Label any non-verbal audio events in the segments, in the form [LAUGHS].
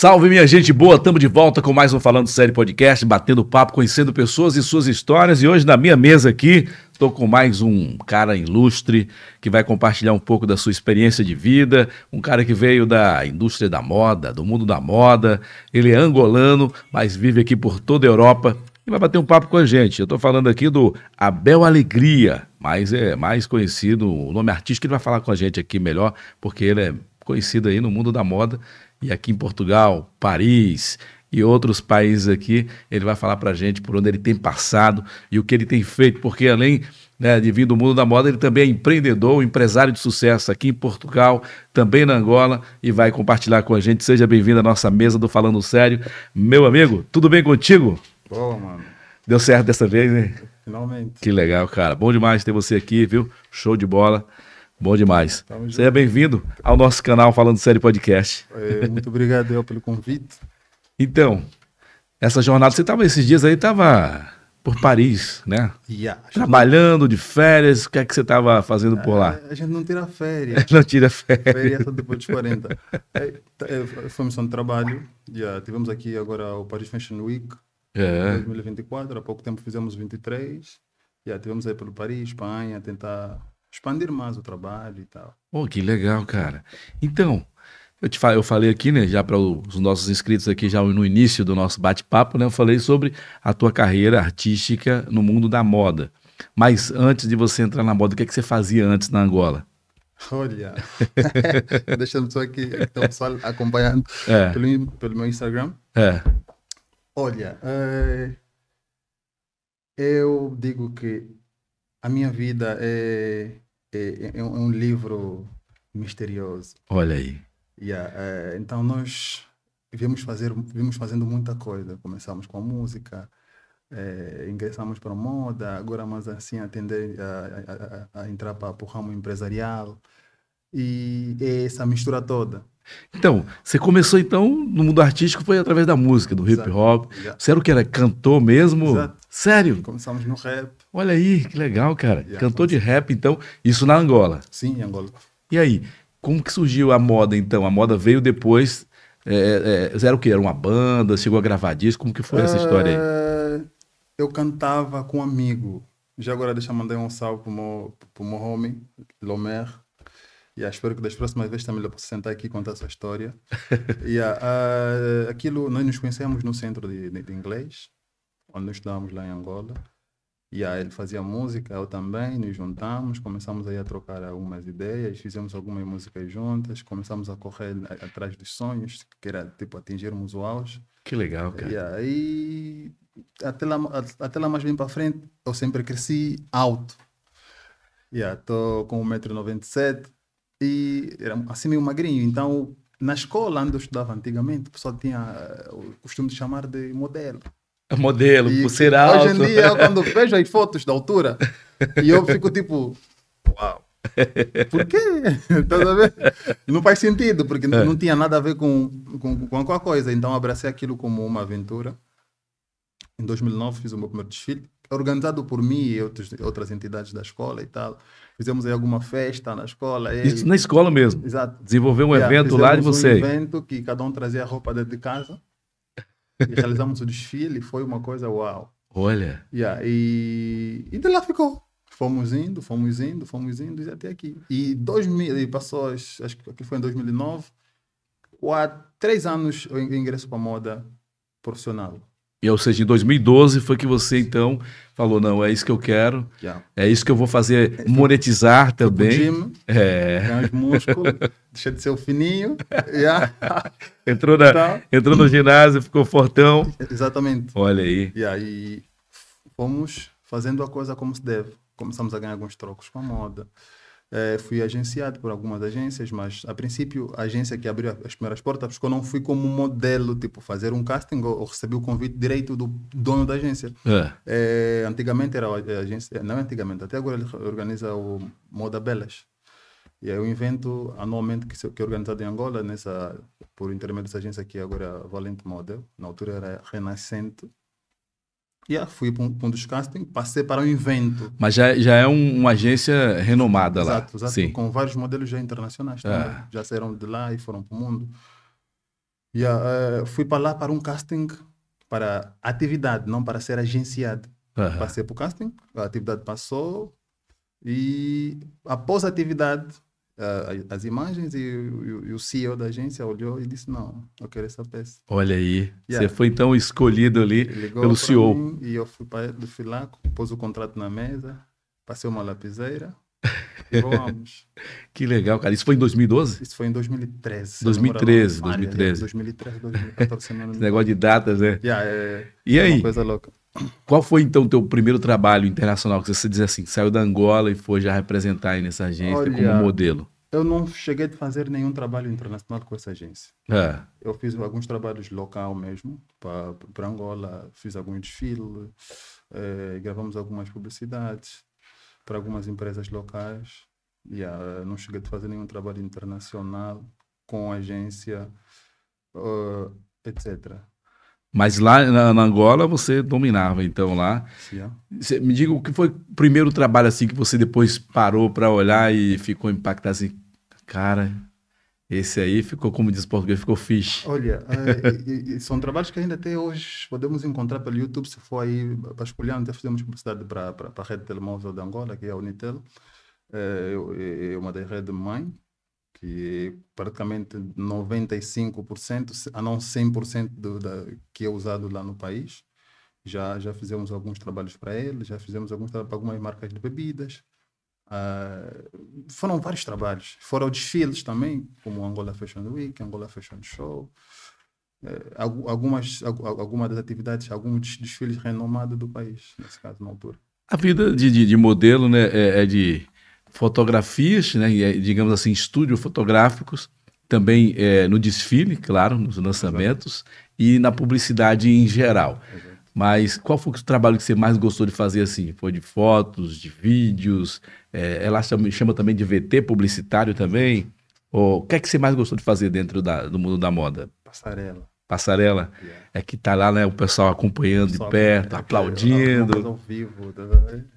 Salve minha gente boa, estamos de volta com mais um Falando Série Podcast, batendo papo, conhecendo pessoas e suas histórias. E hoje na minha mesa aqui, estou com mais um cara ilustre que vai compartilhar um pouco da sua experiência de vida, um cara que veio da indústria da moda, do mundo da moda. Ele é angolano, mas vive aqui por toda a Europa e vai bater um papo com a gente. Eu estou falando aqui do Abel Alegria, mas é mais conhecido, o nome artístico, ele vai falar com a gente aqui melhor, porque ele é conhecido aí no mundo da moda e aqui em Portugal, Paris e outros países aqui, ele vai falar para a gente por onde ele tem passado e o que ele tem feito, porque além né, de vir do mundo da moda, ele também é empreendedor, empresário de sucesso aqui em Portugal, também na Angola e vai compartilhar com a gente. Seja bem-vindo à nossa mesa do Falando Sério. Meu amigo, tudo bem contigo? Boa, mano. Deu certo dessa vez, né? Finalmente. Que legal, cara. Bom demais ter você aqui, viu? Show de bola. Bom demais. Tamo Seja bem-vindo ao nosso canal Falando série Podcast. É, muito obrigado eu, pelo convite. Então, essa jornada, você estava esses dias aí, estava por Paris, né? Yeah, Trabalhando que... de férias, o que é que você estava fazendo por lá? É, a, gente não tira férias. [LAUGHS] não tira férias. Férias é só depois dos 40. é, tá, é foi missão de trabalho. Yeah, tivemos aqui agora o Paris Fashion Week é. 2024. Há pouco tempo fizemos 23. Yeah, tivemos aí pelo Paris, Espanha, tentar expandir mais o trabalho e tal. Pô, oh, que legal, cara. Então, eu, te, eu falei aqui, né, já para os nossos inscritos aqui, já no início do nosso bate-papo, né, eu falei sobre a tua carreira artística no mundo da moda. Mas antes de você entrar na moda, o que, é que você fazia antes na Angola? Olha, [LAUGHS] [LAUGHS] deixando só aqui, é então, pessoal acompanhando é. pelo, pelo meu Instagram. É. Olha, é, eu digo que a Minha Vida é, é, é, é um livro misterioso. Olha aí. Yeah, é, então nós vimos, fazer, vimos fazendo muita coisa. Começamos com a música, é, ingressamos para a moda, agora mais assim atender a, a, a, entrar para o ramo empresarial e, é essa mistura toda. Então, você começou então no mundo artístico foi através da música, do hip hop. Exato. Você era o que era cantor mesmo? Exato. Sério? Começamos no rap. Olha aí, que legal, cara. Yeah, Cantor de rap, então, isso na Angola. Sim, em Angola. E aí, como que surgiu a moda, então? A moda veio depois. É, é, é era o quê? Era uma banda? Chegou a gravar disco? Como que foi essa história aí? É, eu cantava com um amigo. Já agora deixa eu mandar um salve pro meu, pro meu homem, Lomer. E yeah, espero que das próximas vezes também eu possa sentar aqui e contar essa história. [LAUGHS] e yeah, uh, ah, aquilo, nós nos conhecemos no centro de, de, de inglês, onde nós estudamos lá em Angola. E aí ele fazia música, eu também, nos juntamos, começamos aí a trocar algumas ideias, fizemos algumas músicas juntas, começamos a correr atrás dos sonhos, que era tipo atingirmos o auge. Que legal, cara. E aí, até lá, até lá mais bem para frente, eu sempre cresci alto. Yeah, tô com 1,97m e era assim meio magrinho. Então, na escola onde eu estudava antigamente, o pessoal tinha eh, o costume de chamar de modelo modelo, e, pulseira alto. Hoje em dia, eu quando vejo as fotos da altura, e eu fico tipo, uau. Por quê? [LAUGHS] não faz sentido, porque é. não tinha nada a ver com, com, com qualquer coisa. Então, abracei aquilo como uma aventura. Em 2009, fiz o meu primeiro desfile, é organizado por mim e outros, outras entidades da escola e tal. Fizemos aí alguma festa na escola. E... Isso na escola mesmo? Exato. Desenvolver um é, evento lá de você? Um evento que cada um trazia a roupa dentro de casa e realizamos o desfile, foi uma coisa uau. Olha. Yeah, e, e de lá ficou. Fomos indo, fomos indo, fomos indo e até aqui. E 2000, e passou, acho que foi em 2009, há três anos eu ingresso para moda profissional. E, ou seja, em 2012 foi que você então falou: não, é isso que eu quero, yeah. é isso que eu vou fazer, monetizar tipo também. Gym, é. músculos, [LAUGHS] deixa de ser o fininho. Yeah. [LAUGHS] entrou, na, tá. entrou no ginásio, ficou fortão. Exatamente. Olha aí. Yeah, e aí fomos fazendo a coisa como se deve. Começamos a ganhar alguns trocos com a moda. É, fui agenciado por algumas agências, mas a princípio a agência que abriu as primeiras portas, porque eu não fui como modelo, tipo, fazer um casting ou, recebi o convite direito do dono da agência. É. É, antigamente era a agência, não é antigamente, até agora ele organiza o Moda Belas. E é um evento anualmente que, que é organizado em Angola, nessa, por intermédio dessa agência que agora é Valente Model, na altura era Renascente. E yeah, fui para um, dos castings passei para um evento. Mas já, já é um, uma agência renomada exato, lá. Exato, exato. Sim. Com vários modelos já internacionais ah. Já saíram de lá e foram para o mundo. E yeah, uh, fui para lá para um casting para atividade, não para ser agenciado. Uhum. Passei para o casting, a atividade passou e após a atividade as imagens e, e, e, o CEO da agência olhou e disse: Não, eu quero essa peça. Olha aí, yeah. você foi então escolhido ali Ligou pelo CEO. Mim, e eu fui, para fui lá, pôs o contrato na mesa, passei uma lapiseira. [LAUGHS] Vamos. que legal, cara. Isso foi em 2012? Isso foi em 2013. 2013, 2013. 2013, 2014. Esse negócio de datas, né? Yeah, é, é e é aí? coisa louca. Qual foi então o teu primeiro trabalho internacional que você diz assim, saiu da Angola e foi já representar aí nessa agência Olha, como modelo? Eu não cheguei a fazer nenhum trabalho internacional com essa agência. É. Eu fiz alguns trabalhos local mesmo, para Angola, fiz alguns desfiles, é, gravamos algumas publicidades para algumas empresas locais. Yeah, não cheguei a fazer nenhum trabalho internacional com agência, uh, ah, etc. Mas lá na, na, Angola você dominava, então lá. Cê, me diga o que foi o primeiro trabalho assim que você depois parou para olhar e ficou impactado assim, cara. Esse aí ficou, como diz o português, ficou fixe. Olha, [LAUGHS] é, e, são trabalhos que ainda até hoje podemos encontrar pelo YouTube, se for aí vasculhando, até fizemos publicidade para a rede telemóvel da Angola, que é a Unitel, é, é, é uma das redes mãe, que praticamente 95%, a ah, não 100% do, da, que é usado lá no país. Já, já fizemos alguns trabalhos para ele, já fizemos alguns para algumas marcas de bebidas. Uh, foram vários trabalhos. Foram desfiles também, como Angola Fashion Week, Angola Fashion Show. Uh, algumas, algumas das atividades, alguns desfiles renomados do país, nesse caso, na altura. A vida de, de, de modelo né, é, é de fotografias, né, eh, digamos assim, estúdios fotográficos, também é, no desfile, claro, nos lançamentos e na publicidade em geral. Exato. Mas qual foi o trabalho que você mais gostou de fazer assim? Foi de fotos, de vídeos? É, ela chama, chama, também de VT publicitário também? Ou, o que é que você mais gostou de fazer dentro da, do mundo da moda? Passarela passarela, é que tá lá, né, o pessoal acompanhando de perto, é tá tá aplaudindo. Ao vivo. Tá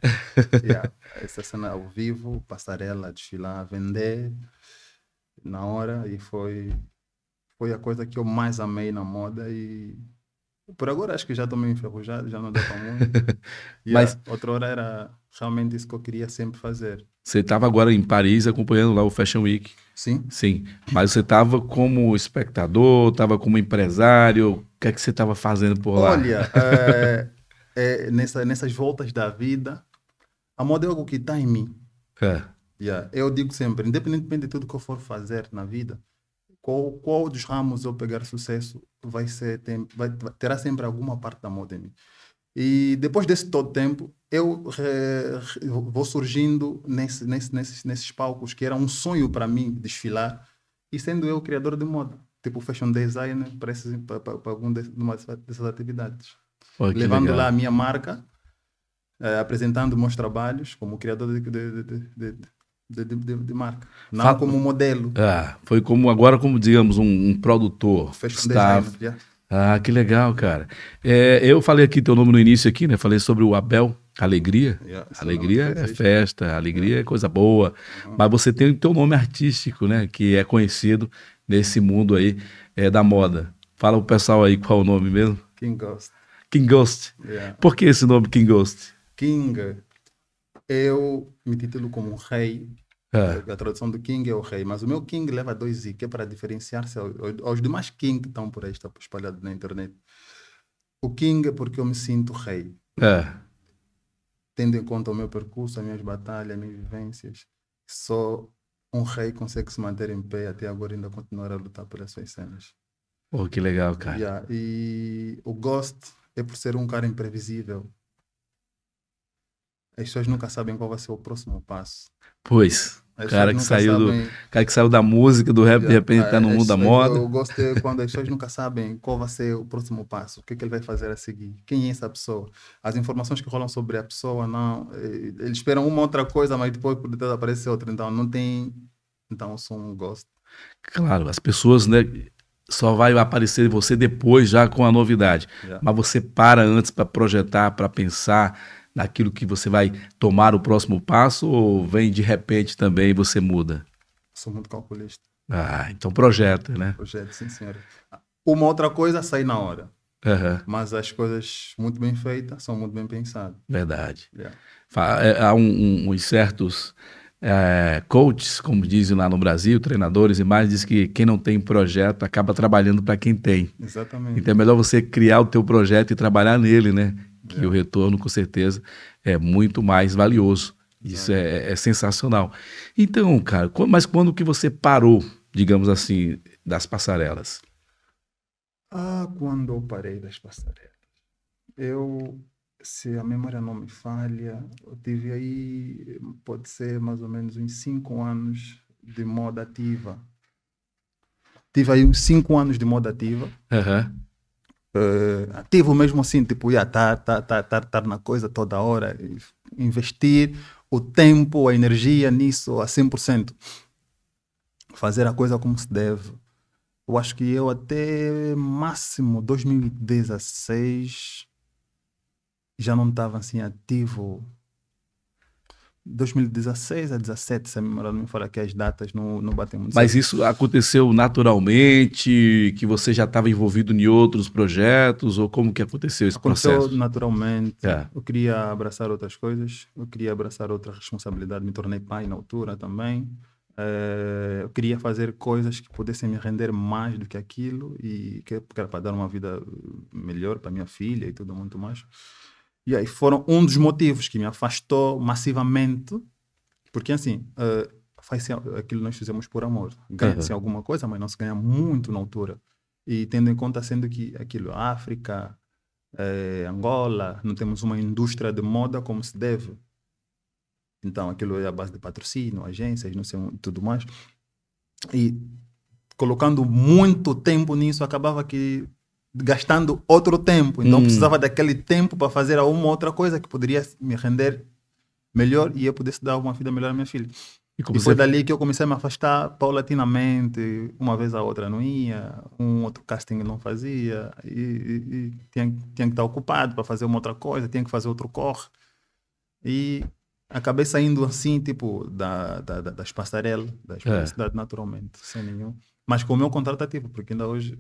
[LAUGHS] Essa cena ao vivo, passarela, desfilar, vender na hora e foi foi a coisa que eu mais amei na moda e por agora acho que já também enferrujado, já não dá para muito. [LAUGHS] Mas outra hora era realmente isso que eu queria sempre fazer. Você estava agora em Paris acompanhando lá o Fashion Week. Sim. Sim. Mas você estava como espectador, estava como empresário, o que é que você estava fazendo por lá? Olha, [LAUGHS] é, é, nessa, nessas voltas da vida, a moda é algo que está em mim. É. Yeah. Eu digo sempre, independentemente de tudo que eu for fazer na vida, qual, qual dos ramos eu pegar sucesso vai ser, tem, vai, terá sempre alguma parte da moda em mim. E depois desse todo tempo, eu re, eh, vou surgindo nesse, nesse, nesses, nesses palcos que era um sonho para mim desfilar e sendo eu criador de moda, tipo fashion designer para alguma de, dessas atividades. Oh, Levando legal. lá a minha marca, eh, apresentando meus trabalhos como criador de, de, de marca, não Fato. como modelo. Ah, foi como agora, como digamos, um, um produtor. Fashion staff. designer, yeah. Ah, que legal, cara. É, eu falei aqui teu nome no início aqui, né? Falei sobre o Abel, alegria. Yeah, alegria é, é festa, alegria yeah. é coisa boa. Uhum. Mas você tem o teu nome artístico, né? Que é conhecido nesse mundo aí é, da moda. Fala pro pessoal aí qual é o nome mesmo. King Ghost. King Ghost. Yeah. Por que esse nome King Ghost? King, eu me titulo como um rei é. A tradução do king é o rei, mas o meu king leva dois i, que é para diferenciar-se aos, demais king que estão por aí, está espalhado na internet. O king é porque eu me sinto rei. É. Tendo em conta o meu percurso, as minhas batalhas, as minhas vivências, só um rei consegue se manter em pé até agora ainda continuar a lutar pelas suas cenas. Oh, que legal, cara. Yeah. E o Ghost é por ser um cara imprevisível. As pessoas nunca sabem qual vai ser o próximo passo. Pois. O cara que, saiu sabem... do, cara que saiu da música, do rap, de é, repente está no é, mundo da é, moda. Eu, gosto de quando as pessoas nunca sabem qual vai ser o próximo passo, o que, que ele vai fazer a seguir, quem é essa pessoa. As informações que rolam sobre a pessoa, não. Eh, eles esperam uma outra coisa, mas depois por detrás aparece outra. Então não tem. Então eu sou um gosto. Claro, as pessoas, né? Só vai aparecer você depois já com a novidade. Yeah. Mas você para antes para projetar, para pensar naquilo que você vai tomar o próximo passo ou vem de repente também e você muda? Sou muito calculista. Ah, então projeto, né? Projeto, sim, senhora. Uma outra coisa é sai na hora. Uhum. Mas as coisas muito bem feitas são muito bem pensadas. Verdade. Yeah. É, há um, um, uns certos é, coaches, como dizem lá no Brasil, treinadores e mais, diz que quem não tem projeto acaba trabalhando para quem tem. Exatamente. Então é melhor você criar o teu projeto e trabalhar nele, né? que é. o retorno, com certeza, é muito mais valioso. Isso é, é, é sensacional. Então, cara, mas quando que você parou, digamos assim, das passarelas? Ah, quando eu parei das passarelas. Eu, se a memória não me falha, eu tive aí, pode ser mais ou menos uns cinco anos de moda ativa. Tive aí uns cinco anos de moda ativa. Uhum ativo eh, mesmo assim, tipo, estar tá tá, tá, tá, tá, na coisa toda hora, investir o tempo, a energia nisso a 100%. Fazer a coisa como se deve. Eu acho que eu até máximo 2016 já não estava assim ativo 2016 a 17, se a memória não me fora que as datas não, não batem muito. Mas certo. isso aconteceu naturalmente, que você já estava envolvido em outros projetos, ou como que aconteceu esse aconteceu processo? naturalmente. É. Eu queria abraçar outras coisas, eu queria abraçar outra responsabilidade, me tornei pai na altura também. Eh, eu queria fazer coisas que pudessem me render mais do que aquilo e que era para dar uma vida melhor para minha filha e tudo muito mais. E aí foram um dos motivos que me afastou massivamente, porque assim, uh, faz aquilo nós fizemos por amor. Ganha-se uhum. alguma coisa, mas não se ganha muito na altura. E tendo em conta sendo que aquilo, África, eh, Angola, não temos uma indústria de moda como se deve. Então aquilo é a base de patrocínio, agências, não sei, tudo mais. E colocando muito tempo nisso, acabava que gastando outro tempo. Então hum. precisava daquele tempo para fazer alguma outra coisa que poderia me render melhor e eu pudesse dar uma vida melhor à minha filha. E é foi dali que eu comecei a me afastar paulatinamente, uma vez a outra não ia, um outro casting não fazia, e, e, e tinha, tinha que estar ocupado para fazer uma outra coisa, tinha que fazer outro corre. E acabei saindo assim, tipo, da, da, da, das passarelas, da é. naturalmente, sem nenhum. Mas com o meu contrato ativo, porque ainda hoje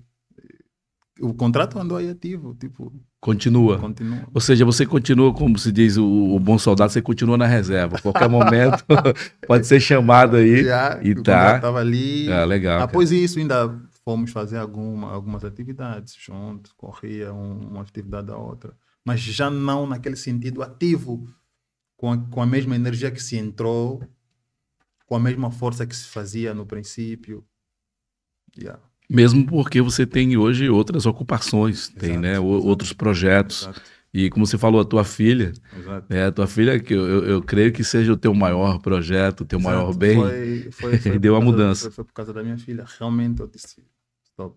o contrato andou aí ativo, tipo. Continua. continua. Ou seja, você continua, como se diz o, o bom soldado, você continua na reserva. A Qualquer momento [LAUGHS] pode ser chamado aí. Já, e tá. Estava ali. Ah, legal. Após cara. isso, ainda fomos fazer alguma, algumas atividades juntos, corria um, uma atividade da outra. Mas já não naquele sentido ativo, com a, com a mesma energia que se entrou, com a mesma força que se fazia no princípio. já. Mesmo porque você tem hoje outras ocupações, tem né, exato, outros projetos. Exato. E como você falou, a tua filha, né, a tua filha, que eu, eu, eu, creio que seja o teu maior projeto, o teu maior bem, foi, foi, [LAUGHS] foi deu a mudança. Da, foi, por causa da minha filha, realmente eu disse, stop.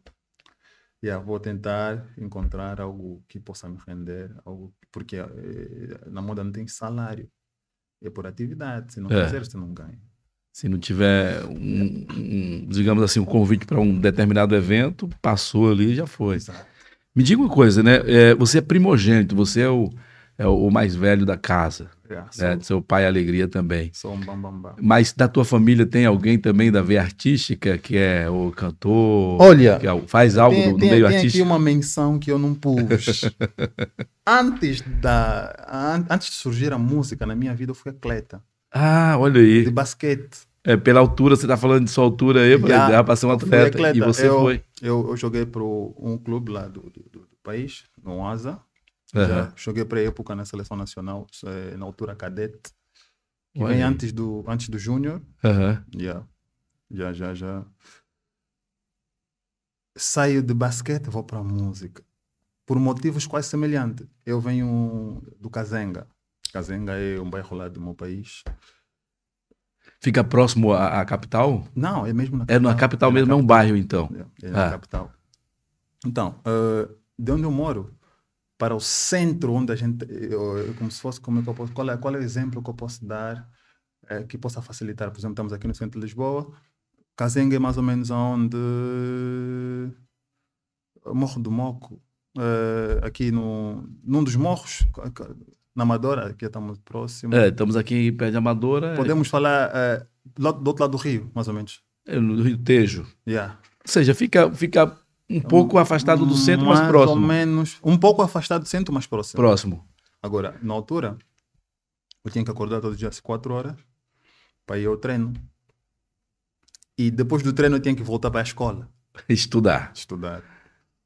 Yeah, vou tentar encontrar algo que possa me render, algo, porque eh, na moda não tem salário, é por atividade, se não é. fizer, você não ganha. Se não tiver um, um digamos assim, um convite para um determinado evento, passou ali e já foi. Me diga uma coisa, né? É, você é primogênito, você é o, é o mais velho da casa. Yeah, é, né? Seu pai Alegria também. Sou um bam, bam, bam. Mas da tua família tem alguém também da veia artística que é o cantor? Olha, é, faz algo tem, no, no tem, meio tem artístico? Tem aqui uma menção que eu não pus. [LAUGHS] antes da an, antes de surgir a música na minha vida, eu fui atleta. Ah, olha aí. De basquete. É, pela altura, você tá falando de sua altura aí, já, já uma ser um atleta. atleta. E você eu, foi. Eu, eu joguei para um clube lá do, do, do país, no Asa. Uhum. Joguei para época na seleção nacional, é, na altura cadete. Que vem antes do, antes do Júnior. Uhum. Já, já, já. Saio de basquete, vou para música. Por motivos quase semelhantes. Eu venho do Kazenga. Cazenga é um bairro lá do meu país. Fica próximo à, à capital? Não, é mesmo na é capital. É na capital é mesmo, capital. é um bairro então. É, é na ah. capital. Então, uh, de onde eu moro para o centro onde a gente, eh, eu, como se fosse, como é eu posso, qual, é, qual é o exemplo que eu posso dar é, que possa facilitar? Por exemplo, estamos aqui no centro de Lisboa, Cazenga é mais ou menos onde Morro do Moco, uh, aqui no, num dos morros, na Amadora, que estamos próximos. É, estamos aqui perto de Amadora. É. Podemos é... falar é, do outro lado do rio, mais ou menos. É, no Rio Tejo. Yeah. Ou seja, fica, fica um é pouco um, afastado do centro, mais, mais próximo. Mais ou menos. Um pouco afastado do centro, mais próximo. Próximo. Agora, na altura, eu tinha que acordar todo dia às 4 horas para ir ao treino. E depois do treino eu tinha que voltar para a escola. [LAUGHS] Estudar. Estudar.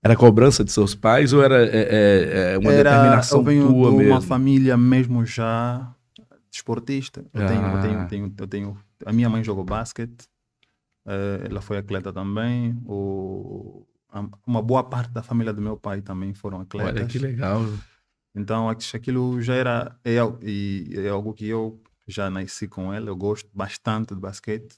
Era cobrança de seus pais ou era é, é, é uma era, determinação eu venho de uma mesmo? família mesmo já esportista. Eu, ah. tenho, eu, tenho, tenho, eu tenho. A minha mãe jogou basquete, eh, ela foi atleta também. O, uma boa parte da família do meu pai também foram atletas. Olha que legal. Então aquilo já era. É, é algo que eu já nasci com ela. Eu gosto bastante do basquete.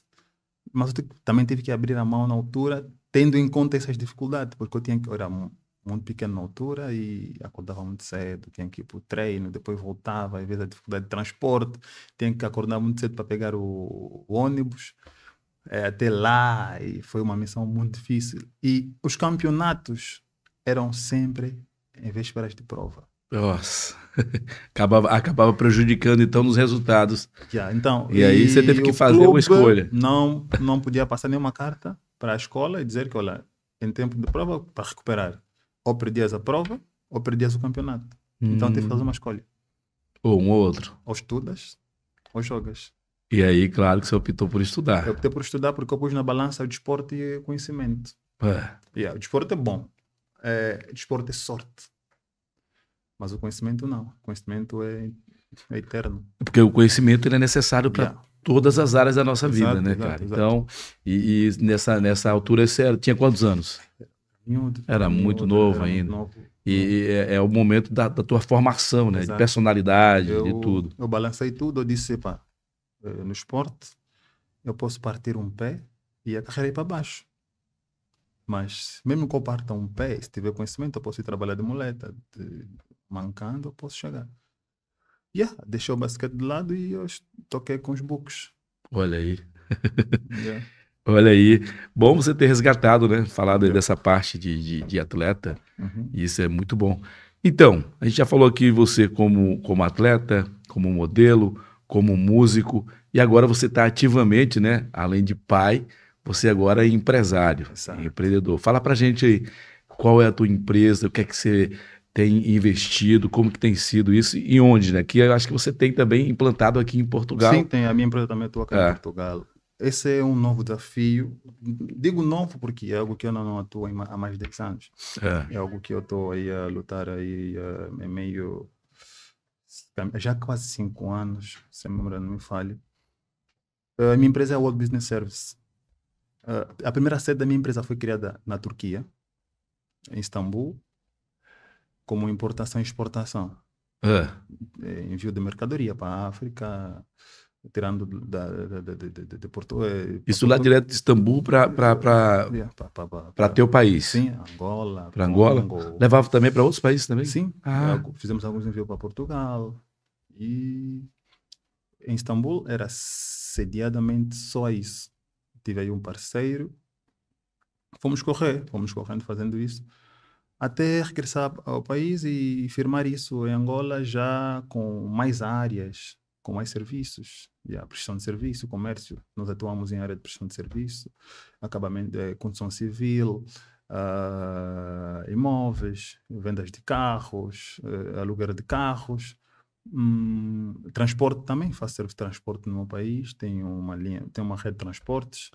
Mas eu também tive que abrir a mão na altura tendo em conta essas dificuldades, porque eu tinha que, era muito pequeno na altura e acordava muito cedo, tinha que ir para o treino, depois voltava, às vezes a dificuldade de transporte, tinha que acordar muito cedo para pegar o, o ônibus é, até lá, e foi uma missão muito difícil. E os campeonatos eram sempre em vésperas de prova. Nossa, [LAUGHS] acabava, acabava prejudicando então nos resultados. Yeah, então, e, e aí você teve que fazer uma escolha. Não, não podia passar nenhuma carta para a escola e dizer que, olha, em tempo de prova, para recuperar, ou perdias a prova ou perdias o campeonato. Hum. Então tem que fazer uma hum. escolha. Ou um ou outro. Ou estudas ou jogas. E aí, claro que você optou por estudar. Eu optei por estudar porque eu pus na balança o desporto e o conhecimento. É. Yeah, o desporto é bom. É, o desporto é sorte. Mas o conhecimento não. O conhecimento é, é eterno. É porque o conhecimento é necessário para yeah todas as áreas da nossa exato, vida, né, exato, cara? Exato. Então, e, e, nessa, nessa altura você era, tinha quantos anos? Era muito novo ainda. E é, é o momento da, da, tua formação, né? De personalidade, eu, de tudo. Eu balancei tudo, eu disse, pá, eh, no esporte eu posso partir um pé e a carreira ir é para baixo. Mas mesmo que eu parta um pé, se tiver conhecimento, eu posso ir trabalhar de muleta, de, mancando, eu posso chegar yeah, deixei o basquete de lado e eu toquei com os bucos. Olha aí. [LAUGHS] yeah. Olha aí, bom você ter resgatado, né? Falado yeah. dessa parte de, de, de atleta, uhum. isso é muito bom. Então, a gente já falou aqui você como, como atleta, como modelo, como músico, e agora você está ativamente, né? Além de pai, você agora é empresário, Exato. É empreendedor. Fala pra gente aí, qual é a tua empresa, o que é que você tem investido, como que tem sido isso e onde, né? Que eu acho que você tem também implantado aqui em Portugal. Sim, tem. A minha implantamento local é. em Portugal. Esse é um novo desafio. Digo novo porque é algo que eu não, atuo há mais de 10 anos. É. é algo que eu estou aí a lutar aí é meio... Já quase 5 anos, se a memória não me falha. A minha empresa é a World Business Service. A primeira sede da minha empresa foi criada na Turquia, em Istambul como importação e exportação. É. É, envio de mercadoria para a África, tirando da, da, da, de Porto, é, Isso lá Porto, direto de Istambul para para teu país? Sim, Angola. Para Angola? Levava também para outros países também? Sim. Ah. Fizemos alguns envios para Portugal. E em Istambul era sediadamente só isso. Tive aí um parceiro. Fomos correr, fomos correndo fazendo isso até regressar ao país e firmar isso em Angola já com mais áreas, com mais serviços, a prestação de serviço, comércio. Nós atuamos em área de prestação de serviço, acabamento, de eh, construção civil, uh, imóveis, vendas de carros, uh, eh, aluguer de carros, um, transporte também. Faço serviço de transporte no meu país, tenho uma linha, tenho uma rede de transportes.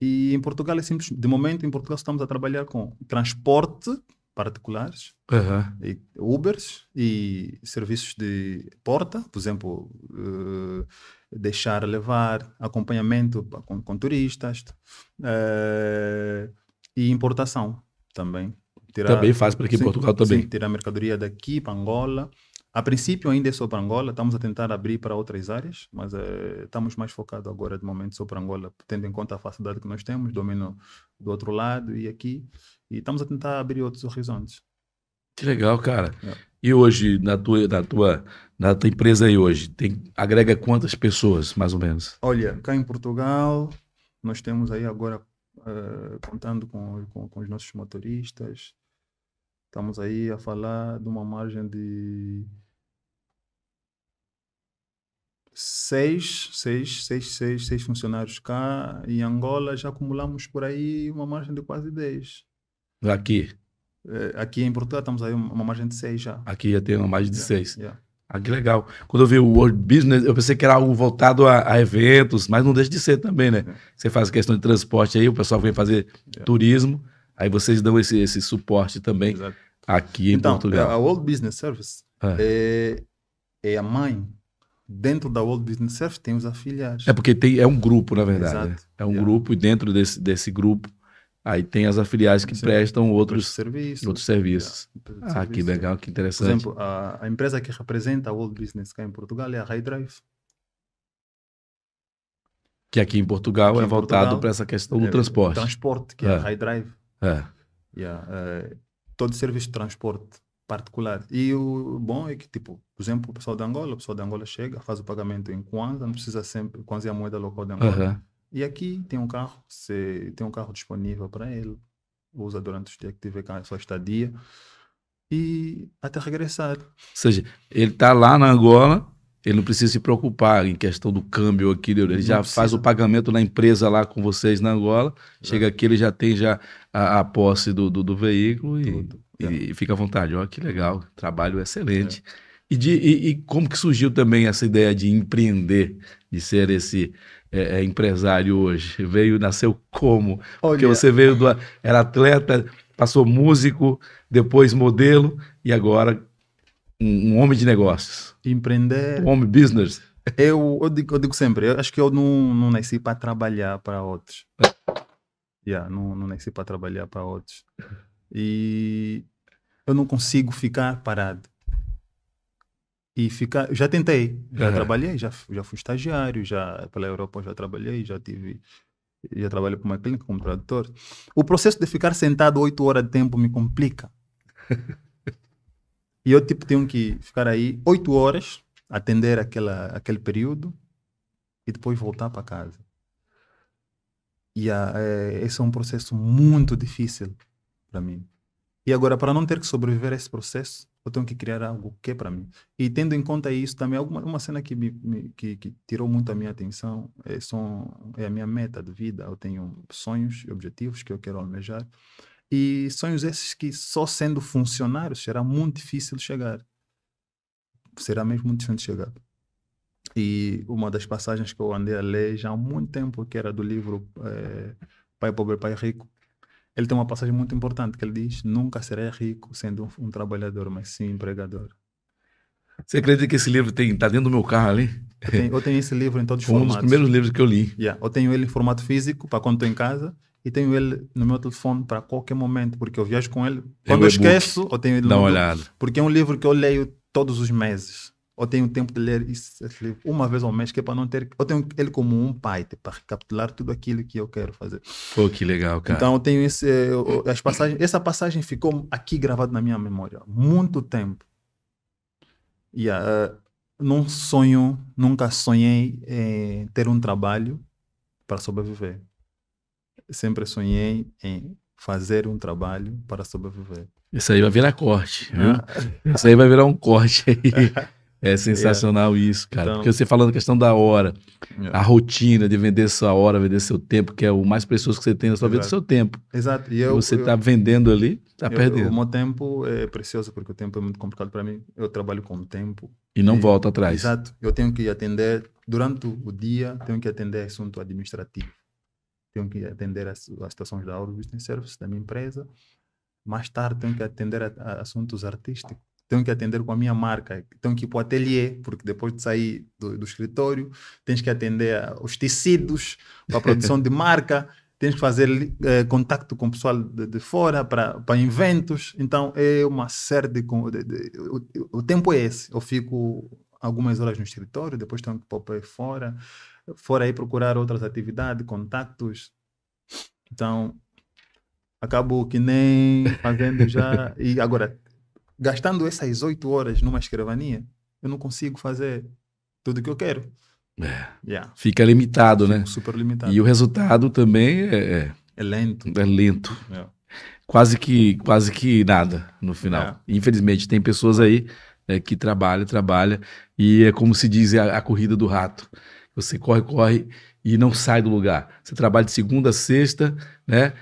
E em Portugal é simples. De momento, em Portugal estamos a trabalhar com transporte particulares, uhum. e Ubers e serviços de porta, por exemplo, uh, deixar levar, acompanhamento com, com turistas uh, e importação também. Tirar, também faz para aqui em Portugal também. Sim, tirar mercadoria daqui para Angola a princípio ainda é para Angola, estamos a tentar abrir para outras áreas, mas eh, estamos mais focados agora de momento para Angola, tendo em conta a facilidade que nós temos, domínio do outro lado e aqui, e estamos a tentar abrir outros horizontes. Que legal, cara. É. E hoje, na tua, na, tua, na tua empresa aí hoje, tem, agrega quantas pessoas, mais ou menos? Olha, cá em Portugal, nós temos aí agora, eh, contando com, com, com os nossos motoristas, estamos aí a falar de uma margem de seis, seis, seis, seis, seis funcionários cá. Em Angola já acumulamos por aí uma margem de quase 10. Aqui? É, aqui em Portugal estamos aí uma margem de seis já. Aqui já tem uma margem de yeah, seis. Yeah. Ah, que legal. Quando eu vi o World Business, eu pensei que era algo voltado a, a eventos, mas não deixa de ser também, né? É. Você faz questão de transporte aí, o pessoal vem fazer é. turismo, aí vocês dão esse, esse suporte também Exato. aqui em então, Portugal. Então, a World Business Service é, é, é a mãe dentro da World Business Surf tem os afiliados. É porque tem, é um grupo, na verdade. Né? É um yeah. grupo e dentro desse, desse grupo aí tem as afiliadas que Sim. prestam outros serviços. Outros serviços. Yeah. Ah, que legal, que interessante. Por exemplo, a, a, empresa que representa a World Business cá em Portugal é a High Drive, Que aqui em Portugal aqui é em voltado para essa questão do é, transporte. Transporte, que é, é, é. a Raydrive. É. Yeah, é. Todo serviço de transporte particular. E o bom é que, tipo, por exemplo, o pessoal da Angola, o pessoal da Angola chega, faz o pagamento em Kwanza, não precisa sempre, Kwanza é a moeda local da Angola. Uhum. E aqui tem um carro, tem um carro disponível para ele, usa durante o dia que tiver a sua estadia e até regressar. Ou seja, ele está lá na Angola, ele não precisa se preocupar em questão do câmbio aqui, ele não já precisa. faz o pagamento na empresa lá com vocês na Angola, é. chega aqui, ele já tem já a, a posse do, do, do veículo e, e, é. fica à vontade. Olha que legal, trabalho excelente. É. E, de, e, e, como que surgiu também essa ideia de empreender, de ser esse é, é empresário hoje? [LAUGHS] Veio, nasceu como? Olha. Porque você veio do era atleta, passou músico, depois modelo e agora um, um homem de negócios. Empreender. Um homem business. Eu, eu, digo, eu digo sempre, eu acho que eu não, não nasci para trabalhar para outros. É. Yeah, não, não nasci para trabalhar para outros. E eu não consigo ficar parado e ficar. Já tentei, já uhum. trabalhei, já, já fui estagiário, já pela Europa já trabalhei, já tive. Já trabalhei para uma clínica como tradutor. O processo de ficar sentado oito horas de tempo me complica. [LAUGHS] e eu, tipo, tenho que ficar aí oito horas, atender aquela, aquele período e depois voltar para casa. E a, é, esse é um processo muito difícil para mim. E agora, para não ter que sobreviver a esse processo, eu tenho que criar algo que é para mim. E tendo em conta isso também, alguma uma cena que, me, me, que, que, tirou muito a minha atenção é, são, é a minha meta de vida. Eu tenho sonhos e objetivos que eu quero almejar. E sonhos esses que só sendo funcionário será muito difícil chegar. Será mesmo muito difícil chegar. E uma das passagens que eu andei a ler já há muito tempo, que era do livro é, Pai Pobre, Pai Rico, ele tem uma passagem muito importante que ele diz: Nunca serei rico sendo um, um trabalhador, mas sim empregador. Você acredita que esse livro tem, Está dentro do meu carro ali? Eu tenho, eu tenho esse livro em todos [LAUGHS] os formatos. Um dos primeiros livros que eu li. Yeah, eu tenho ele em formato físico para quando estou em casa e tenho ele no meu telefone para qualquer momento, porque eu viajo com ele. Quando eu esqueço, eu tenho ele Dá uma olhada. Porque é um livro que eu leio todos os meses. Eu tenho tempo de ler isso, uma vez ao mês, que é para não ter. Eu tenho ele como um pai, para tipo, recapitular tudo aquilo que eu quero fazer. Pô, que legal, cara. Então, eu tenho esse, eu, as passagens, essa passagem ficou aqui gravada na minha memória muito tempo. E yeah, não sonho, nunca sonhei em ter um trabalho para sobreviver. Sempre sonhei em fazer um trabalho para sobreviver. Isso aí vai virar corte. Ah. Isso aí vai virar um corte aí. [LAUGHS] É sensacional é. isso, cara. Então, Porque você falando a questão da hora, é. a rotina de vender sua hora, vender seu tempo, que é o mais precioso que você tem na sua Exato. vida, o seu tempo. Exato. E eu, você está vendendo ali, está perdendo. O meu tempo é precioso, porque o tempo é muito complicado para mim. Eu trabalho com o tempo. E não e, é, volta atrás. Exato. Eu tenho que atender, durante o dia, tenho que atender assunto administrativo. Tenho que atender as, as da Auro Business Service da minha empresa. Mais tarde, tenho que atender a, a assuntos artísticos tenho que atender com a minha marca, tenho que ir para o ateliê, porque depois de sair do, do escritório, tens que atender os tecidos, para a produção de marca, [LAUGHS] tens que fazer eh, contato com o pessoal de, de fora para inventos. Então, é uma série de. de, de o, o, tempo é esse. Eu fico algumas horas no escritório, depois tenho que ir para fora, fora aí procurar outras atividades, contactos. Então, acabou que nem fazendo já. E agora, gastando essas oito horas numa escrivania, eu não consigo fazer tudo o que eu quero. É. Yeah. Fica limitado, Fico né? Super limitado. E o resultado também é, é. É lento. É lento. É. Quase que, quase que nada no final. É. Infelizmente, tem pessoas aí é, que trabalham, trabalham, e é como se diz a, a corrida do rato. Você corre, corre e não sai do lugar. Você trabalha de segunda a sexta, né?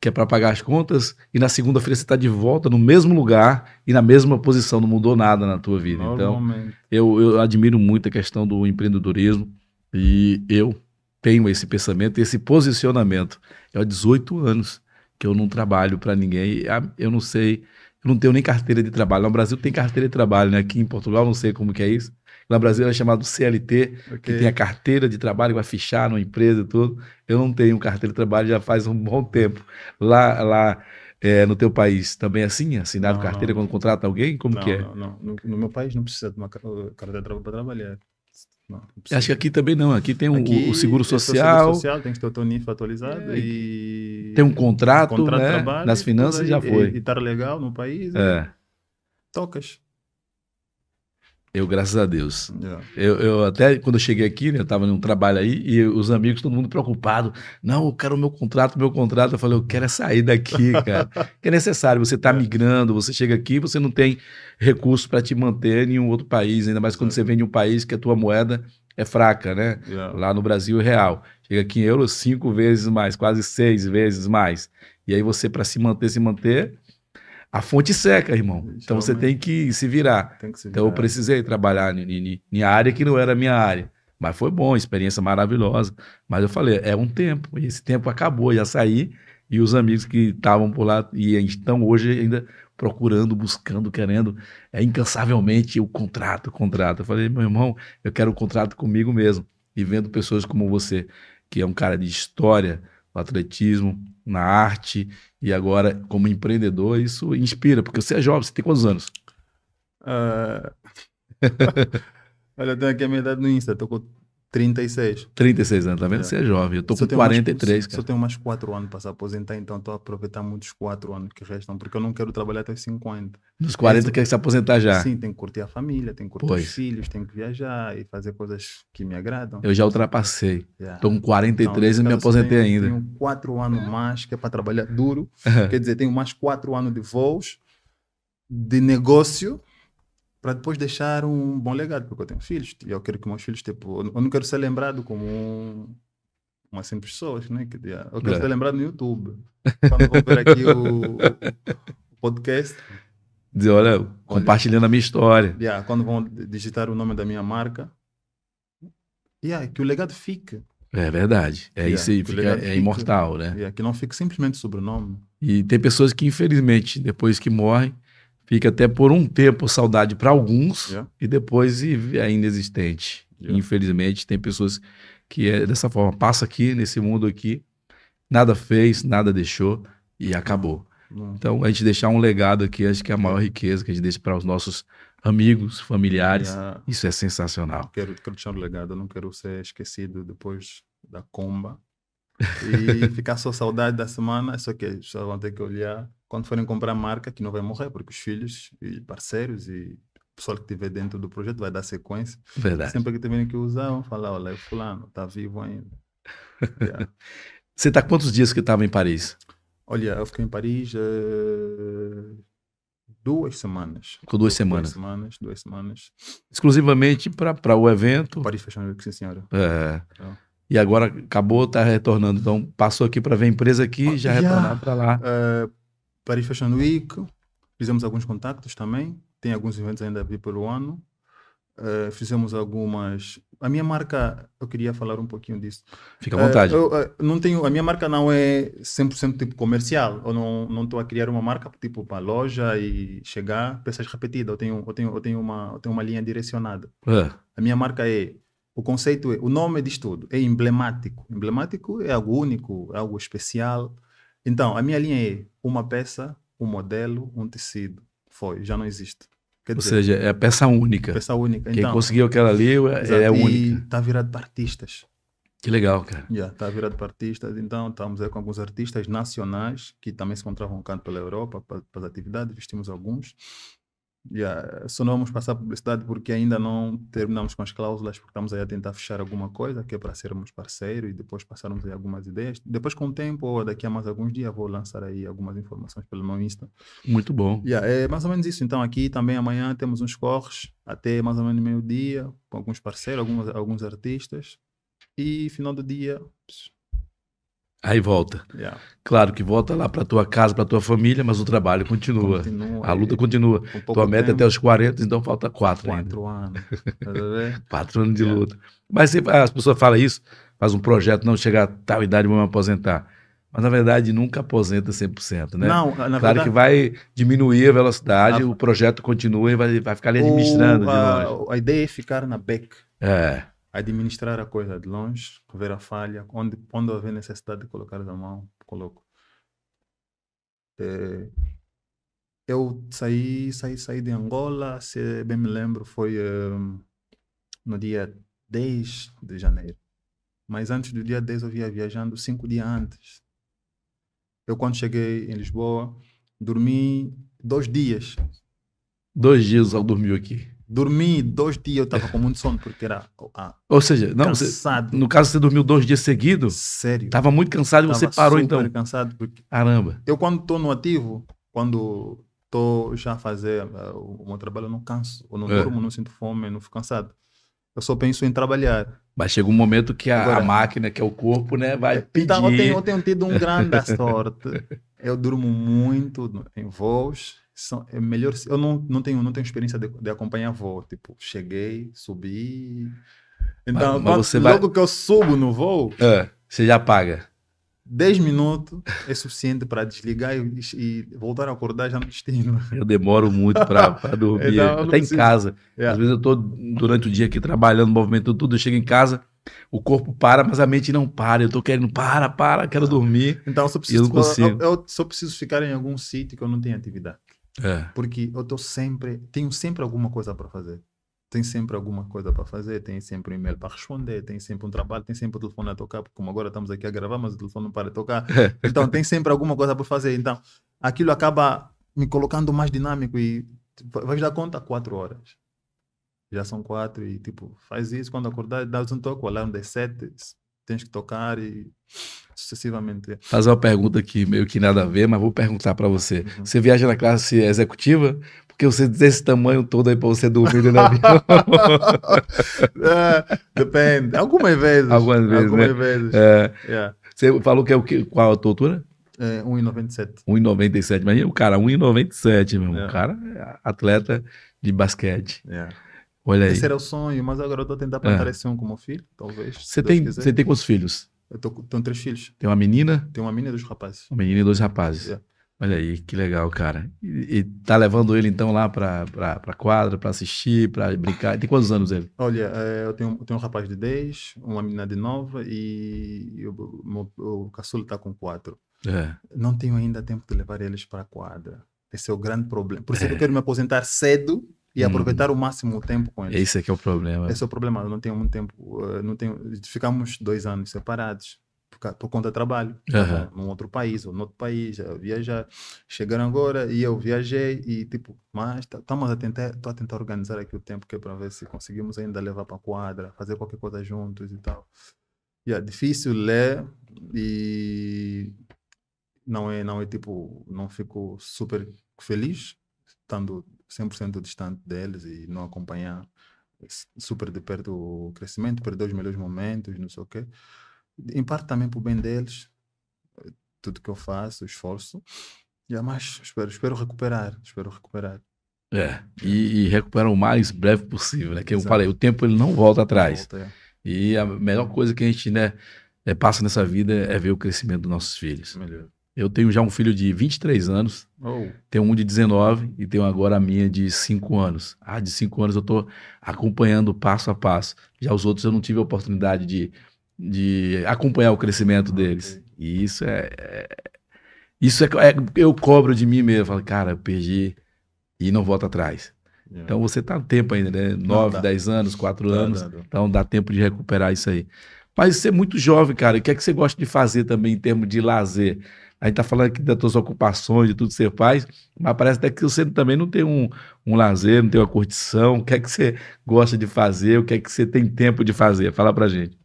que é para pagar as contas, e na segunda-feira você está de volta no mesmo lugar e na mesma posição, não mudou nada na tua vida. Então, eu, eu admiro muito a questão do empreendedorismo e eu tenho esse pensamento, esse posicionamento. É há 18 anos que eu não trabalho para ninguém, ah, eu não sei, eu não tenho nem carteira de trabalho. No Brasil tem carteira de trabalho, né? aqui em Portugal não sei como que é isso. Na Brasília é chamado CLT, okay. que tem a carteira de trabalho, vai fichar numa empresa e tudo. Eu não tenho carteira de trabalho já faz um bom tempo. Lá, lá é, no teu país também é assim? Assinado não, carteira não. quando contrata alguém? Como não, que é? Não, não. No, no, meu país não precisa de uma carteira de trabalho para trabalhar. Acho que aqui também não. Aqui tem aqui, o seguro social. Tem o seguro social tem que ter o teu NIF atualizado é, e tem um contrato, um contrato né? trabalho, nas finanças aí, já foi. E estar tá legal no país. É. Né? Tocas. Eu, graças a Deus. Yeah. É. Eu, eu, até quando eu cheguei aqui, né, eu estava num trabalho aí e os amigos, todo mundo preocupado. Não, eu quero o meu contrato, meu contrato. Eu falei, eu quero é sair daqui, [LAUGHS] cara. que é necessário, você está é. migrando, você chega aqui, você não tem recurso para te manter em um outro país, ainda mais quando é. você vem de um país que a tua moeda é fraca, né? Yeah. É. Lá no Brasil real. Chega aqui em euros cinco vezes mais, quase seis vezes mais. E aí você, para se manter, se manter, a fonte seca, irmão. então você tem que se virar. Que se virar. Então eu precisei trabalhar em, em, área que não era minha área. Mas foi bom, experiência maravilhosa. Mas eu falei, é um tempo, e esse tempo acabou, já saí, e os amigos que estavam por lá e estão hoje ainda procurando, buscando, querendo é, incansavelmente o contrato, o contrato. Eu falei, meu irmão, eu quero o um contrato comigo mesmo. E vendo pessoas como você, que é um cara de história, no atletismo, na arte e agora como empreendedor, isso inspira, porque você é jovem, você tem quantos anos? Uh... [LAUGHS] Olha, eu tenho aqui a minha idade no Insta, tô com 36. 36 anos, tá vendo? É. Você é jovem. Eu tô com 43, mais, cara. eu tenho mais 4 anos para se aposentar, então tô a aproveitar muito os 4 anos que restam, porque eu não quero trabalhar até os 50. Nos 40 eu... quer se aposentar já? Sim, tem que curtir a família, tem que curtir pois. os filhos, tem que viajar e fazer coisas que me agradam. Eu já ultrapassei. estou Tô com 43 então, e me aposentei tenho, ainda. Tenho 4 anos mais, que é para trabalhar duro. Quer dizer, tenho mais 4 anos de voos, de negócio para depois deixar um bom legado, porque eu tenho filhos e eu quero que meus filhos, tipo, eu não quero ser lembrado como um, uma simples pessoa, né? Que, eu quero é. ser lembrado no YouTube. Quando vou ver aqui o, o podcast. Dizer, olha, olha, compartilhando a minha história. Yeah, quando vão digitar o nome da minha marca. Yeah, que o legado fique. É verdade. É yeah, isso aí, fica, é fica, imortal, né? Yeah, que não fique simplesmente sobrenome. E tem pessoas que, infelizmente, depois que morrem, fica até por um tempo saudade para alguns yeah. É. e depois é inexistente. Yeah. É. Infelizmente, tem pessoas que é dessa forma, passa aqui nesse mundo aqui, nada fez, nada deixou e acabou. Não. Então, a gente deixar um legado aqui, acho que é a maior riqueza que a gente deixa para os nossos amigos, familiares. Yeah. É. Isso é sensacional. Eu quero, quero deixar um legado, eu não quero ser esquecido depois da comba. [LAUGHS] E ficar só saudade da semana, só que só vão ter que olhar quando forem comprar marca, que não vai morrer, porque os filhos e parceiros e pessoal que tiver dentro do projeto vai dar sequência. Verdade. Sempre que tiverem que usar, vão falar, olha, o fulano está vivo ainda. [LAUGHS] yeah. Você está quantos dias que estava em Paris? Olha, eu fiquei em Paris uh, duas semanas. Ficou duas, semanas? Duas semanas, duas semanas. Exclusivamente para o evento? Paris fechando Week, sim senhora. É. Então, e agora acabou, está retornando. Então passou aqui para ver a empresa aqui e ah, já yeah. retornar para lá. Uh, Paris Fashion Week, fizemos alguns contactos também, tem alguns eventos ainda a vir pelo ano. Uh, fizemos algumas. A minha marca, eu queria falar um pouquinho disso. Fica à vontade. Uh, eu, uh, não tenho, a minha marca não é 100% tipo comercial. Eu não estou a criar uma marca tipo para loja e chegar peças repetidas. Eu tenho, eu tenho, eu tenho, uma, eu tenho uma linha direcionada. É. A minha marca é. O conceito é. O nome diz tudo. É emblemático. Emblemático é algo único, é algo especial então, a minha linha é uma peça, um modelo, um tecido. Foi, já não existe. Quer Ou seja, é a peça única. Peça única. Quem então, conseguiu aquela ali é, é única. E está virado para artistas. Que legal, cara. Yeah, está virado para artistas. Então, estamos aí com alguns artistas nacionais que também se encontravam um canto pela Europa para, para as atividades, vestimos alguns. Yeah, só não vamos passar publicidade porque ainda não terminamos com as cláusulas, porque estamos aí a tentar fechar alguma coisa, que é para sermos parceiros e depois passarmos aí algumas ideias. Depois, com o tempo, ou daqui a mais alguns dias, vou lançar aí algumas informações pelo meu Insta. Muito bom. Yeah, é mais ou menos isso. Então, aqui também amanhã temos uns corres até mais ou menos meio-dia, com alguns parceiros, alguns, alguns artistas. E final do dia, pss, Aí volta. Yeah. Claro que volta lá para tua casa, para tua família, mas o trabalho continua. continua a luta é, continua. Um tua meta é até os 40, então falta 4 anos. 4 tá anos. [LAUGHS] Quatro anos de yeah. luta. Mas se, as pessoas falam isso, faz um projeto, não chegar a tal idade, vou me aposentar. Mas na verdade nunca aposenta 100%, né? Não, claro verdade... que vai diminuir a velocidade, ah. o projeto continua e vai, vai ficar ali administrando. O, a, a, ideia é ficar na BEC. É administrar a coisa de longe, ver a falha, onde, onde houver necessidade de colocar a mão, coloco. É, eu saí, saí, saí de Angola, se bem me lembro, foi um, no dia 10 de janeiro. Mas antes do dia 10 eu via viajando cinco dias antes. Eu quando cheguei em Lisboa, dormi dois dias. Dois dias eu dormi aqui. Dormi dois dias, eu estava com muito sono, porque era ah, Ou seja, não, cansado. Você, no caso, você dormiu dois dias seguidos? Sério. Estava muito cansado e você parou super então? super cansado. Porque Caramba. Eu, quando estou no ativo, quando estou já a fazer uh, o meu trabalho, eu não canso. Eu não é. durmo, não sinto fome, não fico cansado. Eu só penso em trabalhar. Mas chega um momento que a, Agora, a máquina, que é o corpo, né, vai pedir. Então, eu tenho, eu tenho tido um grande [LAUGHS] sorte. Eu durmo muito em voos são, é melhor. Eu não, não, tenho, não tenho experiência de, de acompanhar voo. Tipo, cheguei, subi. Então, mas, mas você logo vai... que eu subo no voo. É, você já paga. 10 minutos é suficiente para desligar e, e, voltar a acordar já no destino. Eu demoro muito para dormir, então, até preciso. em casa. Yeah. É. Às vezes eu estou durante o dia aqui trabalhando, movimento tudo, eu chego em casa, o corpo para, mas a mente não para. Eu estou querendo, para, para, quero dormir. Então eu só preciso, eu, eu, eu só preciso ficar em algum sítio que eu não tenha atividade. É. Porque eu tô sempre, tenho sempre alguma coisa para fazer. Tem sempre alguma coisa para fazer, tem sempre um e-mail para responder, tem sempre um trabalho, tem sempre o telefone a tocar, porque como agora estamos aqui a gravar, mas o telefone não para de tocar. [LAUGHS] Então, tem sempre alguma coisa para fazer. Então, aquilo acaba me colocando mais dinâmico e tipo, vais dar conta quatro horas já são quatro e tipo, faz isso quando acordar, dá um toque, o alarme das sete, tens que tocar e sucessivamente. Fazer uma pergunta que meio que nada a ver, mas vou perguntar para você. Uhum. Você viaja na classe executiva? Porque você é desse tamanho todo aí para você dormir no [LAUGHS] avião. é, depende. Algumas vezes. Algumas vezes. Né? Algumas né? vezes. É. Yeah. Você falou que é o que? Qual a tua altura? É, 1,97. 1,97. Imagina o cara, 1,97, meu. É. O cara é atleta de basquete. É. Olha aí. Esse era o sonho, mas agora eu estou tentando é. aparecer é. esse como filho, talvez. Você tem, você tem quantos filhos? Eu tô, tenho três filhos. Tem uma menina? Tem uma menina e dois rapazes. Uma menina e dois rapazes. É. Olha aí, que legal, cara. E, e tá levando ele então lá para pra, quadra, para assistir, para brincar. Tem quantos anos ele? Olha, é, eu tenho, eu tenho um rapaz de 10, uma menina de 9 e eu, o caçulo tá com 4. É. Não tenho ainda tempo de levar eles para quadra. Esse é o grande problema. Por isso é. que eu é. quero me aposentar cedo e hum. aproveitar o máximo o tempo com eles. Esse é que é o problema. Esse é o problema. Eu não tenho muito tempo. Eh, não tenho, ficamos dois anos separados por, por conta do trabalho, uhum. num outro país ou num outro país, viajar. Chegaram agora e eu viajei e tipo, mas tá, estamos a tentar, estou a tentar organizar aqui o tempo que é para ver se conseguimos ainda levar para a quadra, fazer qualquer coisa juntos e tal. E é difícil ler e não é, não é tipo, não fico super feliz estando 100% distante deles e não acompanhar super de perto o crescimento, perder os melhores momentos, não sei o quê. Em parte também para bem deles, eh, tudo que eu faço, o esforço. a mais, espero, espero recuperar, espero recuperar. É, e, é. e recuperar o mais breve possível, né? Que eu Exato. falei, o tempo ele não volta atrás. volta, é. E a melhor coisa que a gente, né, eh, passa nessa vida é ver o crescimento dos nossos filhos. Melhor. Eu tenho já um filho de 23 anos, oh. tenho um de 19 e tenho agora a minha de 5 anos. Ah, de 5 anos eu estou acompanhando passo a passo. Já os outros eu não tive a oportunidade de, de acompanhar o crescimento ah, okay. deles. E isso é. é isso é, é, Eu cobro de mim mesmo. Eu falo, cara, eu perdi e não volto atrás. Yeah. É. Então você está no tempo ainda, né? 9, 10 tá. anos, 4 tá anos. Não, não, não. Então dá tempo de recuperar isso aí. Mas você é muito jovem, cara. O que é que você gosta de fazer também em termos de lazer? A gente está falando aqui das suas ocupações, de tudo que você faz, mas parece até que você também não tem um, um lazer, não tem uma curtição. O que é que você gosta de fazer? O que é que você tem tempo de fazer? Fala pra gente.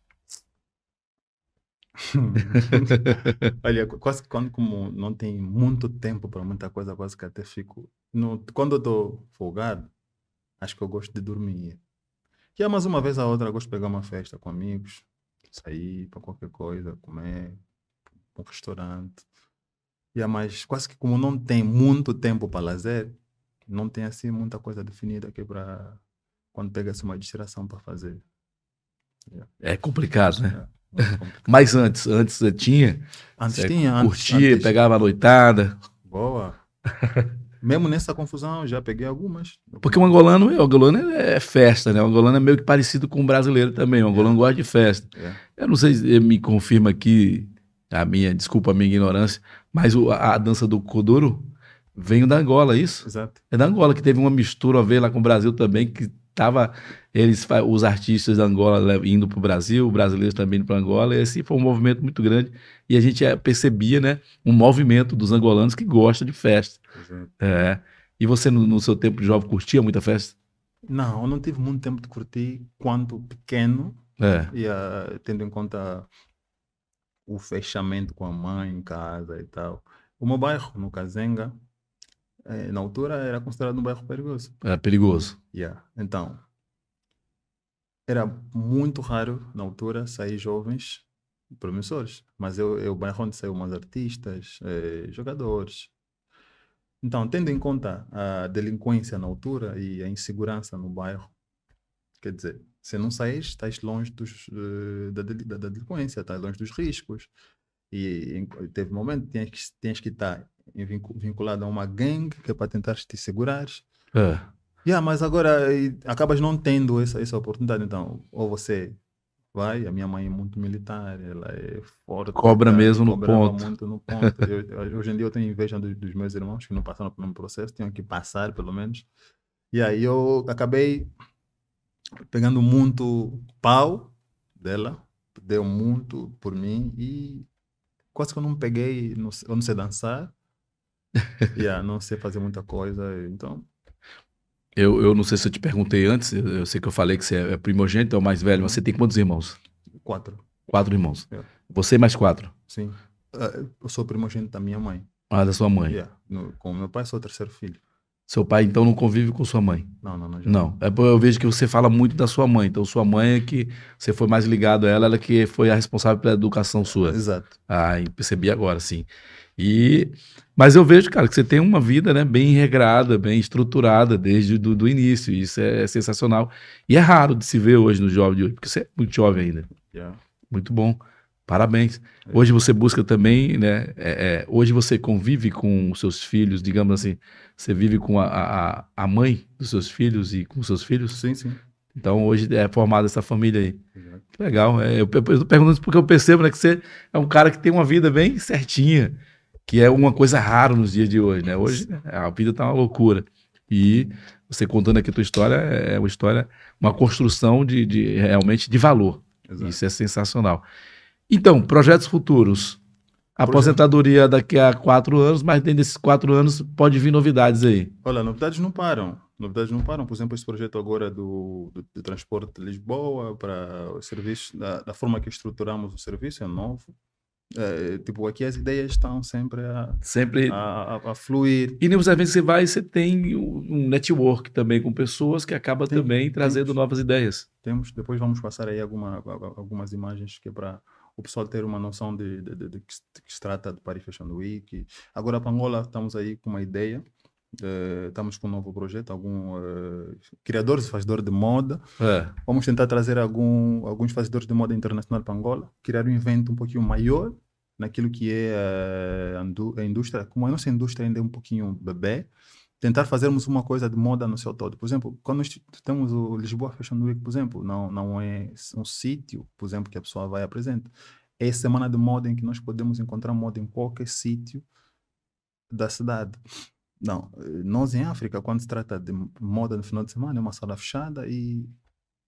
[LAUGHS] Olha, quase quando como não tem muito tempo para muita coisa, quase que até fico. No, quando eu estou folgado, acho que eu gosto de dormir. E é mais uma vez a outra, eu gosto de pegar uma festa com amigos, sair para qualquer coisa, comer, um restaurante. Yeah, mas quase que como não tem muito tempo para lazer, não tem assim muita coisa definida aqui para quando pega-se uma distração para fazer. Yeah. É complicado, né? É, é [LAUGHS] complicado. Mas antes, antes você tinha? Antes você é, tinha. Curtia, antes, Curtia, pegava a noitada. Boa. [LAUGHS] Mesmo nessa confusão, já peguei algumas. Porque o angolano, o angolano é, é festa, né? O angolano é meio que parecido com o brasileiro também. O angolano é. gosta de festa. Eu não sei se me confirma aqui a minha, desculpa a minha ignorância, mas o, a, a dança do Coduro veio da Angola, é isso? Exato. É da Angola que teve uma mistura a ver lá com o Brasil também, que tava eles, os artistas da Angola indo para o Brasil, brasileiros também indo para Angola, e assim foi um movimento muito grande. E a gente é, percebia, né, um movimento dos angolanos que gosta de festa. Exato. É. E você, no, no seu tempo de jovem, curtia muita festa? Não, eu não tive muito tempo de curtir quanto pequeno, é. e, uh, tendo em conta o fechamento com a mãe em casa e tal. O meu bairro, no Kazenga, eh, na altura era considerado um bairro perigoso. Era perigoso. Yeah. Então, era muito raro na altura sair jovens promissores, mas eu, é o bairro onde saiu mais artistas, eh, jogadores. Então, tendo em conta a delinquência na altura e a insegurança no bairro, quer dizer, se não saís, estás longe dos, eh, da, da, da delinquência, estás longe dos riscos. E, teve um momento que tens que, tens que estar vinculado a uma gangue que é para tentar te segurar. É. Yeah, mas agora e, acabas não tendo essa, essa oportunidade. Então, ou você vai, a minha mãe é muito militar, ela é forte. Cobra mesmo no ponto. Muito no ponto. eu, hoje em dia eu tenho inveja dos, dos, meus irmãos que não passaram pelo mesmo processo, tinham que passar pelo menos. E aí eu acabei pegando muito pau dela, deu muito por mim e quase que eu não peguei, não sei, eu não sei dançar, [LAUGHS] yeah, não sei fazer muita coisa, então... Eu, eu não sei se eu te perguntei antes, eu sei que eu falei que você é primogênito, é o mais velho, mas você tem quantos irmãos? Quatro. Quatro irmãos? Yeah. Você mais quatro? Sim. Ah, eu sou primogênito da minha mãe. Ah, da sua mãe? Yeah. No, com meu pai sou o terceiro filho. Seu pai, então, não convive com sua mãe? Não, não, não. Já. Não. É, eu vejo que você fala muito da sua mãe. Então, sua mãe é que você foi mais ligado a ela, ela que foi a responsável pela educação sua. Exato. Ah, percebi agora, sim. E, mas eu vejo, cara, que você tem uma vida né, bem regrada, bem estruturada desde do, início. Isso é, é, sensacional. E é raro de se ver hoje no jovem de hoje, porque você é muito jovem ainda. Yeah. Muito bom. Parabéns. Hoje você busca também, né? É, é, hoje você convive com os seus filhos, digamos assim, você vive com a, a, a mãe dos seus filhos e com os seus filhos? Sim, sim. Então hoje é formada essa família aí. Legal. É, eu, estou perguntando isso porque eu percebo né, que você é um cara que tem uma vida bem certinha, que é uma coisa rara nos dias de hoje, né? Hoje a vida está uma loucura. E você contando aqui a tua história é, é uma história, uma construção de, de realmente de valor. Exato. Isso é sensacional. Então, projetos futuros. Aposentadoria daqui a quatro anos, mas dentro desses quatro anos pode vir novidades aí. Olha, novidades não param. Novidades não param. Por exemplo, esse projeto agora do, do, do transporte de Lisboa para o serviço, da, da, forma que estruturamos o serviço é novo. É, tipo, aqui as ideias estão sempre a, sempre a, a, a fluir. E nos eventos que você vai, você tem um network também com pessoas que acaba tem, também trazendo temos, novas ideias. Temos, depois vamos passar aí alguma, algumas imagens que é para o pessoal ter uma noção de, de, de, de que, se trata do Paris Fashion Week. Agora, para Angola, estamos aí com uma ideia. Uh, estamos com um novo projeto, algum uh, criadores e fazedores de moda. É. Vamos tentar trazer algum, alguns fazedores de moda internacional para Angola, criar um evento um pouquinho maior naquilo que é uh, a indústria, como a nossa indústria ainda é um pouquinho bebê tentar fazermos uma coisa de moda no seu todo. Por exemplo, quando nós temos o Lisboa Fashion Week, por exemplo, não, não é um sítio, por exemplo, que a pessoa vai apresentar. É semana de moda em que nós podemos encontrar moda em qualquer sítio da cidade. Não, nós em África, quando se trata de moda no final de semana, é uma sala fechada e.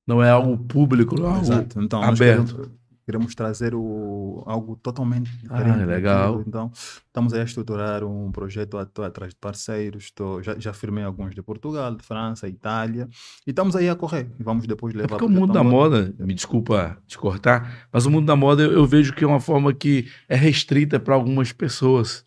Não é algo público, não é algo Exato. Então, aberto. Queremos trazer o, algo totalmente ah, diferente. Ah, legal. Então, estamos aí a estruturar um projeto atrás de parceiros. Tô, já, já firmei alguns de Portugal, de França, Itália. E estamos aí a correr. E Vamos depois é levar... É porque o mundo da moda, me desculpa te cortar, mas o mundo da moda eu, eu vejo que é uma forma que é restrita para algumas pessoas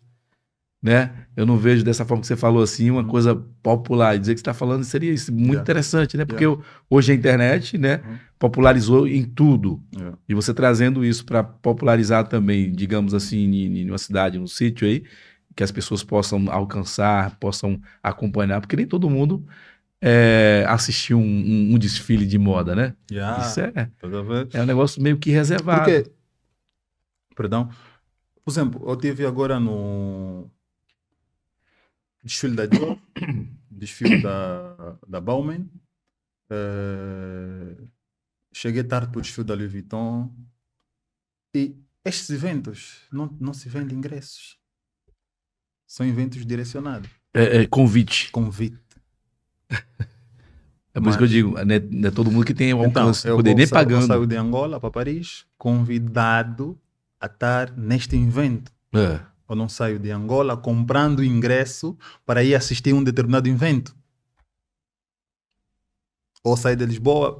né? Eu não vejo dessa forma que você falou assim, uma uhum. coisa popular. E dizer que você está falando seria isso, muito interessante, né? Porque hoje a internet, né, uhum. popularizou em tudo. E você trazendo isso para popularizar também, digamos assim, em, em uma cidade, num sítio aí, que as pessoas possam alcançar, possam acompanhar, porque nem todo mundo é, assistir um, um, um, desfile de moda, né? Yeah, Isso é, é um negócio meio que reservado. Porque, perdão, por exemplo, eu tive agora no Desfile da Dior, desfile da, da Bauman. Uh, eh, cheguei tarde para o desfile da Louis Vuitton. E estes eventos não, não se vendem ingressos. São eventos direcionados. É, é convite. Convite. É por isso que eu digo, não é né, todo mundo que tem um então, alcance, poder nem pagando. Eu saio de Angola para Paris, convidado a estar neste evento. É ou não saio de Angola comprando ingresso para ir assistir um determinado evento. Ou saio de Lisboa,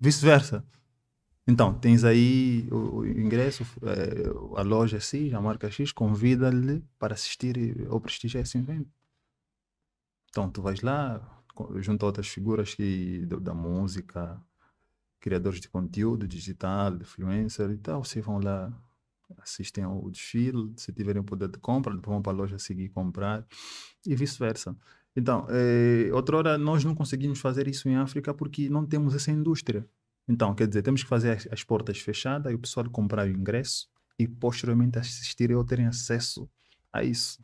vice-versa. Então, tens aí o, ingresso, eh, a loja X, a marca X, convida-lhe para assistir ou prestigiar esse evento. Então, tu vais lá, junto a outras figuras que, da música, criadores de conteúdo digital, influencer e tal, vocês vão lá assistem ao desfile, se tiverem o poder de compra, depois vão para a loja seguir comprar e vice-versa. Então, eh, outrora nós não conseguimos fazer isso em África porque não temos essa indústria. Então, quer dizer, temos que fazer as, as portas fechadas e o pessoal comprar o ingresso e posteriormente assistirem ou terem acesso a isso.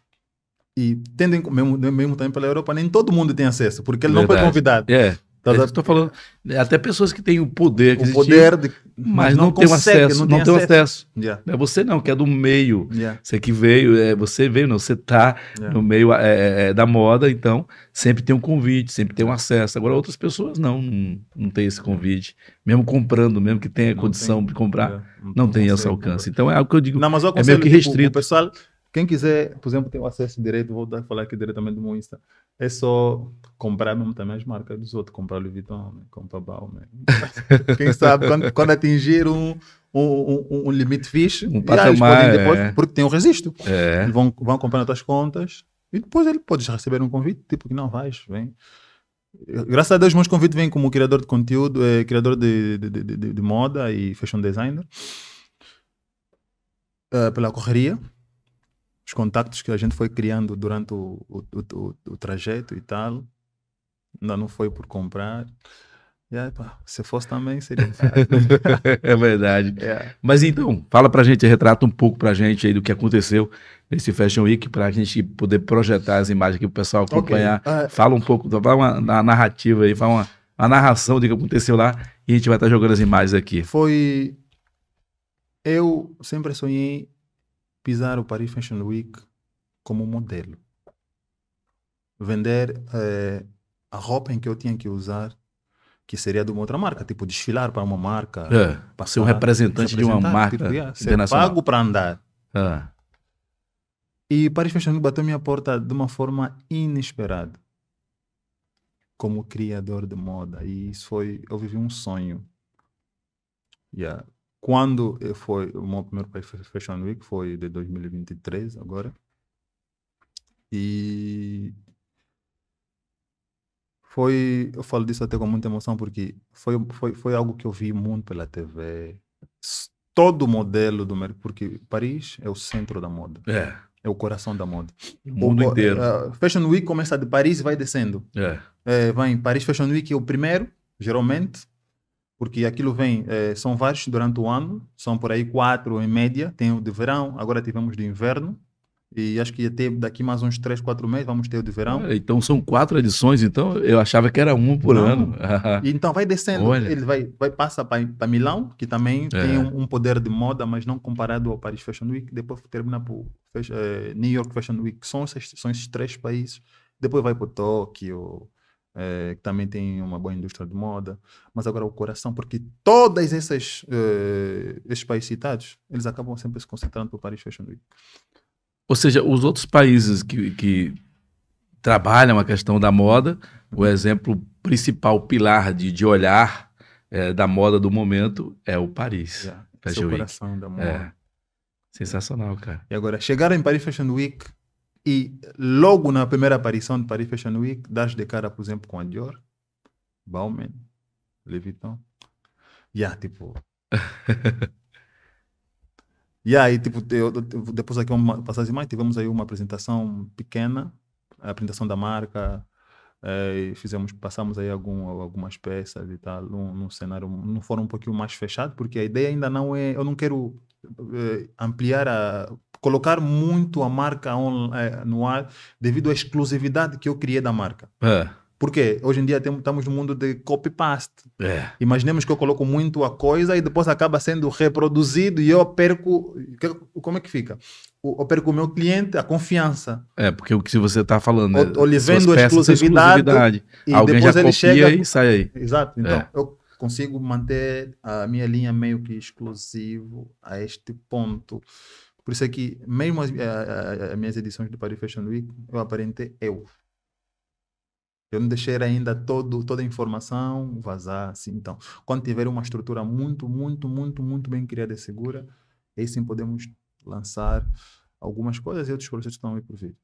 E tendo em, mesmo, mesmo também pela Europa, nem todo mundo tem acesso, porque ele Verdade. não foi convidado. Yeah. É. Tá, tá. Estou falando né, até pessoas que têm o poder, o poder de, mas, não, não tem acesso, não, não tem acesso. Yeah. É você não, que é do meio. Yeah. Você que veio, é, você veio, não, você está yeah. no meio é, é, é, da moda, então sempre tem um convite, sempre tem um acesso. Agora outras pessoas não, não, não tem esse convite, mesmo comprando, mesmo que tenha não condição tem, de comprar, não, não tem esse alcance. Então é algo que eu digo, não, mas eu é meio que tipo, restrito. o pessoal, quem quiser, por exemplo, tem o acesso direito, vou dar, falar aqui diretamente do meu Insta é só comprar mesmo também tá as marcas dos outros, comprar Louis Vuitton, né? comprar comprar Balmain. Né? [LAUGHS] Quem sabe, quando, quando atingir um, um, um, um, limite fixe, um patamar, podem é. depois, é. porque tem um registro, é. vão, vão comprando as contas e depois ele pode receber um convite, tipo que não vais, vem. Graças a Deus, meus convites vêm como criador de conteúdo, é, criador de, de, de, de, moda e fashion designer. Uh, pela correria, os contactos que a gente foi criando durante o, o, o, o trajeto e tal, ainda não foi por comprar. Yeah, pá, se fosse também seria. [LAUGHS] é verdade. Yeah. É. Mas então, fala pra gente, retrata um pouco pra gente aí do que aconteceu nesse Fashion Week, pra gente poder projetar as imagens aqui pro pessoal acompanhar. Okay. Uh, é. fala um pouco, fala uma, uma narrativa aí, fala uma, uma, narração do que aconteceu lá e a gente vai estar tá jogando as imagens aqui. Foi. Eu sempre sonhei pisar o Paris Fashion Week como modelo. Vender eh, a roupa em que eu tinha que usar, que seria de uma outra marca, tipo desfilar para uma marca. É, para ser um representante de uma marca tipo, yeah, ser pago para andar. É. E Paris Fashion Week bateu minha porta de uma forma inesperada. Como criador de moda. E isso foi... Eu vivi um sonho. Yeah. Quando foi o meu primeiro Fashion Week foi de 2023 agora. E foi, eu falo disso até com muita emoção porque foi foi foi algo que eu vi muito pela TV. Todo o modelo do mercado, porque Paris é o centro da moda. É. É o coração da moda. O mundo o, inteiro. Uh, Fashion Week começa de Paris e vai descendo. É. é vai em Paris Fashion Week é o primeiro, geralmente porque aquilo vem, eh, são vários durante o ano, são por aí quatro em média, tem o de verão, agora tivemos de inverno, e acho que até daqui mais uns três, quatro meses vamos ter o de verão. então são quatro edições, então eu achava que era um por Não. ano. [LAUGHS] então vai descendo, Olha. ele vai, vai passa para Milão, que também é. tem um, um, poder de moda, mas não comparado ao Paris Fashion Week, depois termina para eh, New York Fashion Week, são esses, são esses três países, depois vai para Tóquio, é, que também tem uma boa indústria de moda, mas agora o coração, porque todas essas é, esses países citados, eles acabam sempre se concentrando para o Paris Fashion Week. Ou seja, os outros países que, que trabalham a questão da moda, o exemplo principal pilar de, de olhar é, da moda do momento é o Paris. Yeah. É, Fashion Seu Week. coração da é. moda. É. Sensacional, cara. E agora, chegaram em Paris Fashion Week, e logo na primeira aparição de Paris Fashion Week, das de cara, por exemplo, com a Dior, Bauman, Leviton. Yeah, tipo. yeah, e aí, tipo, [LAUGHS] tipo eu, depois aqui uma passagem mais, tivemos aí uma apresentação pequena, a apresentação da marca, é, fizemos, passamos aí algum, algumas peças e tal, num, num cenário, num fórum um pouquinho mais fechado, porque a ideia ainda não é, eu não quero eh, ampliar a colocar muito a marca on, eh, no ar devido à exclusividade que eu criei da marca. É. Porque hoje em dia temos, estamos no mundo de copy-paste. É. Imaginemos que eu coloco muito a coisa e depois acaba sendo reproduzido e eu perco. Como é que fica? Eu perco o meu cliente, a confiança. É, porque o que você está falando. Ou, ou lhe vendo a exclusividade. exclusividade. E Alguém depois já ele copia chega... e sai aí. Exato. Então, é. eu consigo manter a minha linha meio que exclusivo a este ponto. Por isso é que, mesmo as, eh, eh, as minhas edições do Paris Fashion Week, eu aparentei eu. Eu não deixei ainda todo, toda a informação vazar, assim. Então, quando tiver uma estrutura muito, muito, muito, muito bem criada e segura, aí sim podemos lançar algumas coisas e outros projetos estão aí por vir.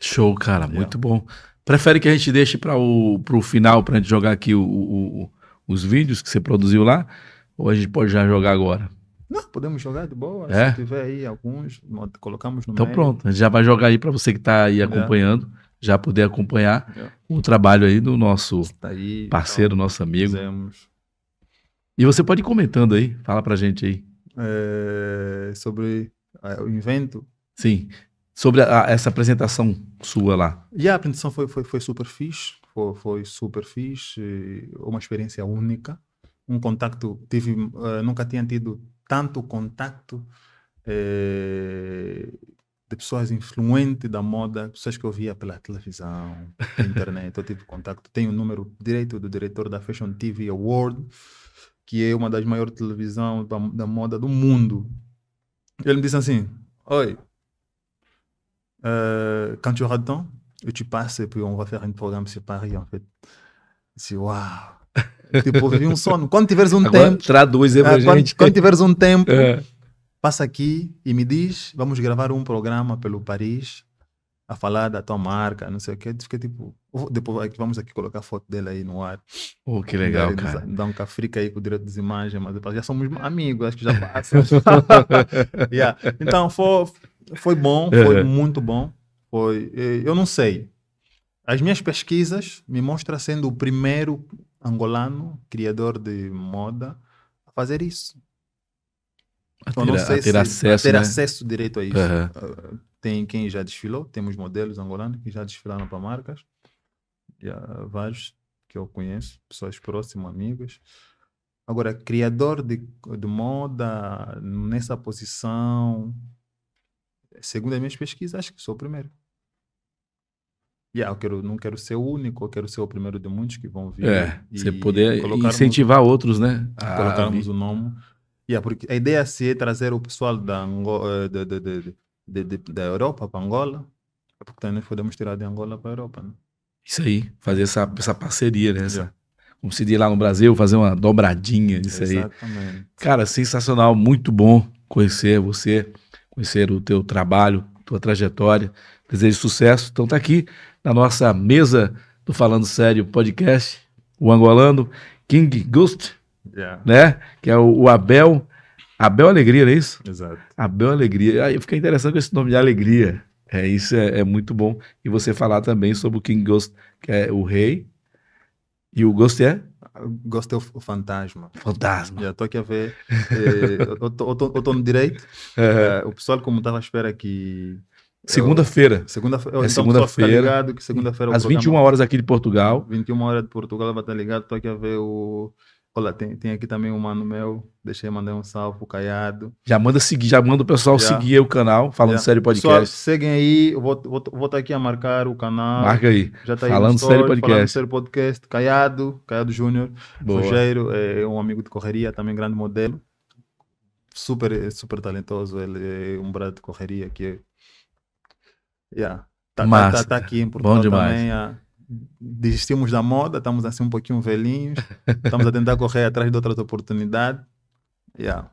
Show, cara, yeah. muito bom. Prefere que a gente deixe para o final, para a gente jogar aqui o, o, os vídeos que você produziu lá, ou a gente pode já jogar agora? Não, podemos jogar de boa. É? Se tiver aí alguns, colocamos no Então meio. pronto, a gente já vai jogar aí para você que está aí é. acompanhando, é. já poder acompanhar é. o trabalho aí do nosso tá aí, então, parceiro, então, nosso amigo. Fizemos. E você pode ir comentando aí, fala a gente aí. É, sobre é, o invento. Sim, sobre a, essa apresentação sua lá. E a apresentação foi, foi, foi super fixe foi, foi super fixe, uma experiência única. Um contacto, tive, uh, nunca tinha tido tanto contacto eh, de pessoas influentes da moda, pessoas que eu via pela televisão, [LAUGHS] internet, eu tive tipo contato. Tenho o número direito do diretor da Fashion TV Award, que é uma das maiores televisões da, da, moda do mundo. Ele me disse assim, Oi, uh, quand tu auras eu tu passes et puis on va faire un programme sur Paris, en fait. Disse, uau! Tipo, vi um sono. Quando tiveres um Agora, tempo. Traduz aí pra ah, gente. Quando, tiveres um tempo, [LAUGHS] é. passa aqui e me diz: vamos gravar um programa pelo Paris a falar da tua marca, não sei o quê. Fiquei tipo, depois vamos aqui colocar a foto dele aí no ar. Oh, que legal, aí, cara. Dá um cafrica aí com o direito das imagens. mas depois já somos amigos, acho que já [LAUGHS] passa. [LAUGHS] yeah. Então, foi, foi bom, foi é. muito bom. Foi, eh, eu não sei. As minhas pesquisas me mostram sendo o primeiro angolano criador de moda a fazer isso. A ter, então, não sei a ter se, acesso, a ter né? acesso direito a isso. Uhum. Tem quem já desfilou, temos modelos angolanos que já desfilaram para marcas, vários que eu conheço, pessoas próximas, amigas. Agora, criador de, de moda nessa posição, segundo as minhas pesquisas, acho que sou o primeiro. E ah, eu quero, não quero ser o único, eu quero ser o primeiro de muitos que vão vir. É, e você poder incentivar outros, né? A ah, colocarmos o nome. Yeah, porque a ideia é trazer o pessoal da, Angola, eh, de, de, de, da Europa para Angola, porque também podemos tirar de Angola para a Europa. Né? Isso aí, fazer essa, essa parceria, né? Essa, como se diz lá no Brasil, fazer uma dobradinha, isso Exatamente. aí. Cara, sensacional, muito bom conhecer você, conhecer o teu trabalho, tua trajetória. Desejo sucesso. Então tá aqui na nossa mesa do Falando Sério podcast, o angolano King Gust, yeah. né? Que é o, o, Abel. Abel Alegria, não é isso? Exato. Abel Alegria. eu fiquei interessado com esse nome de Alegria. É, isso é, é, muito bom. E você falar também sobre o King Ghost, que é o rei. E o Ghost é? Ghost é o, fantasma. Fantasma. Já estou aqui a ver. É, eu estou no direito. Uhum. [LAUGHS] É, o pessoal, como estava à espera que Segunda-feira. Segunda-feira. É então segunda-feira. Tá ligado que segunda-feira Às 21 horas aqui de Portugal. 21 horas de Portugal, vai estar tá ligado. Estou aqui a ver o. Olha, tem, tem aqui também um mano meu. Deixei mandar um salve pro Caiado. Já manda seguir, já manda o pessoal já. seguir o canal, falando já. sério podcast. Pessoal, seguem aí, eu vou estar vou, vou tá aqui a marcar o canal. Marca aí. Já tá falando aí story, sério podcast. Falando sério podcast. Caiado, Caiado Júnior. Sujeiro, é, é um amigo de correria, também grande modelo. Super, super talentoso. Ele é um brado de correria que Yeah. Tá, Mas, tá, tá, tá, tá aqui em Portugal bom demais. também. Yeah. Desistimos da moda, estamos assim um pouquinho velhinhos, estamos a tentar correr atrás de outras oportunidades. Yeah.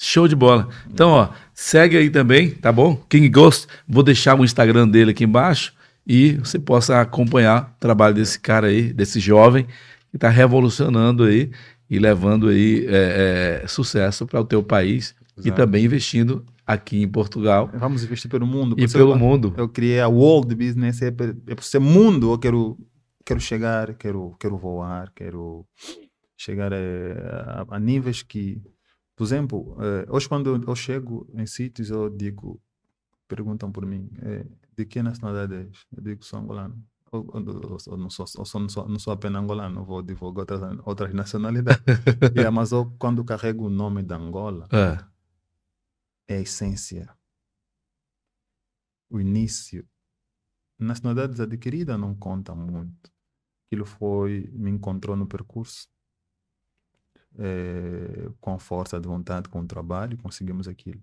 Show de bola. Então, ó, segue aí também, tá bom? Quem Ghost, vou deixar o Instagram dele aqui embaixo e você possa acompanhar o trabalho desse cara aí, desse jovem que está revolucionando aí e levando aí é, é, sucesso para o teu país Exato. e também investindo aqui em Portugal. Vamos investir pelo mundo. E pelo eu, mundo. Eu criei a World Business, é, é por ser mundo, eu quero, quero chegar, quero, quero voar, quero chegar a, eh, a, a níveis que, por exemplo, eh, hoje quando eu chego em sítios, eu digo, perguntam por mim, eh, de que nacionalidade és? Eu digo, sou angolano. Eu, não, sou, sou, não, sou, não sou apenas angolano, vou divulgar outras, outras nacionalidades. [LAUGHS] e mas eu, quando carrego o nome da Angola, é é a essência, o início. nacionalidade adquirida não conta muito. Aquilo foi, me encontrou no percurso. É, com força de vontade, com o trabalho, conseguimos aquilo.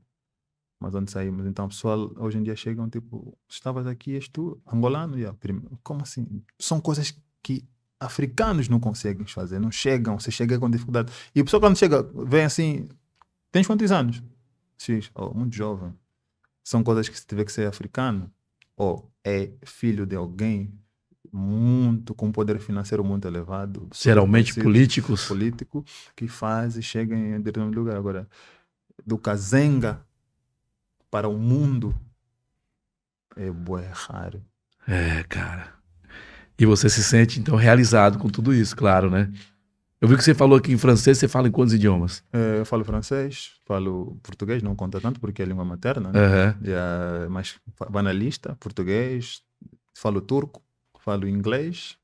Mas onde saímos? Então, o pessoal hoje em dia chegam tipo: estavas aqui, és tu, angolano? E a Como assim? São coisas que africanos não conseguem fazer, não chegam, você chega com dificuldade. E o pessoal quando chega, vem assim: tens quantos anos? X, ou muito jovem. São coisas que se tiver que ser africano, ou é filho de alguém muito com poder financeiro muito elevado, geralmente políticos, político que faz e chega em determinado lugar agora do Kazenga para o mundo é bué raro. É, cara. E você se sente então realizado com tudo isso, claro, né? Eu vi que você falou aqui em francês, você fala em quantos idiomas? É, eu falo francês, falo português, não conta tanto porque é língua materna, né? Uhum. Já, é mas banalista, português, falo turco, falo inglês.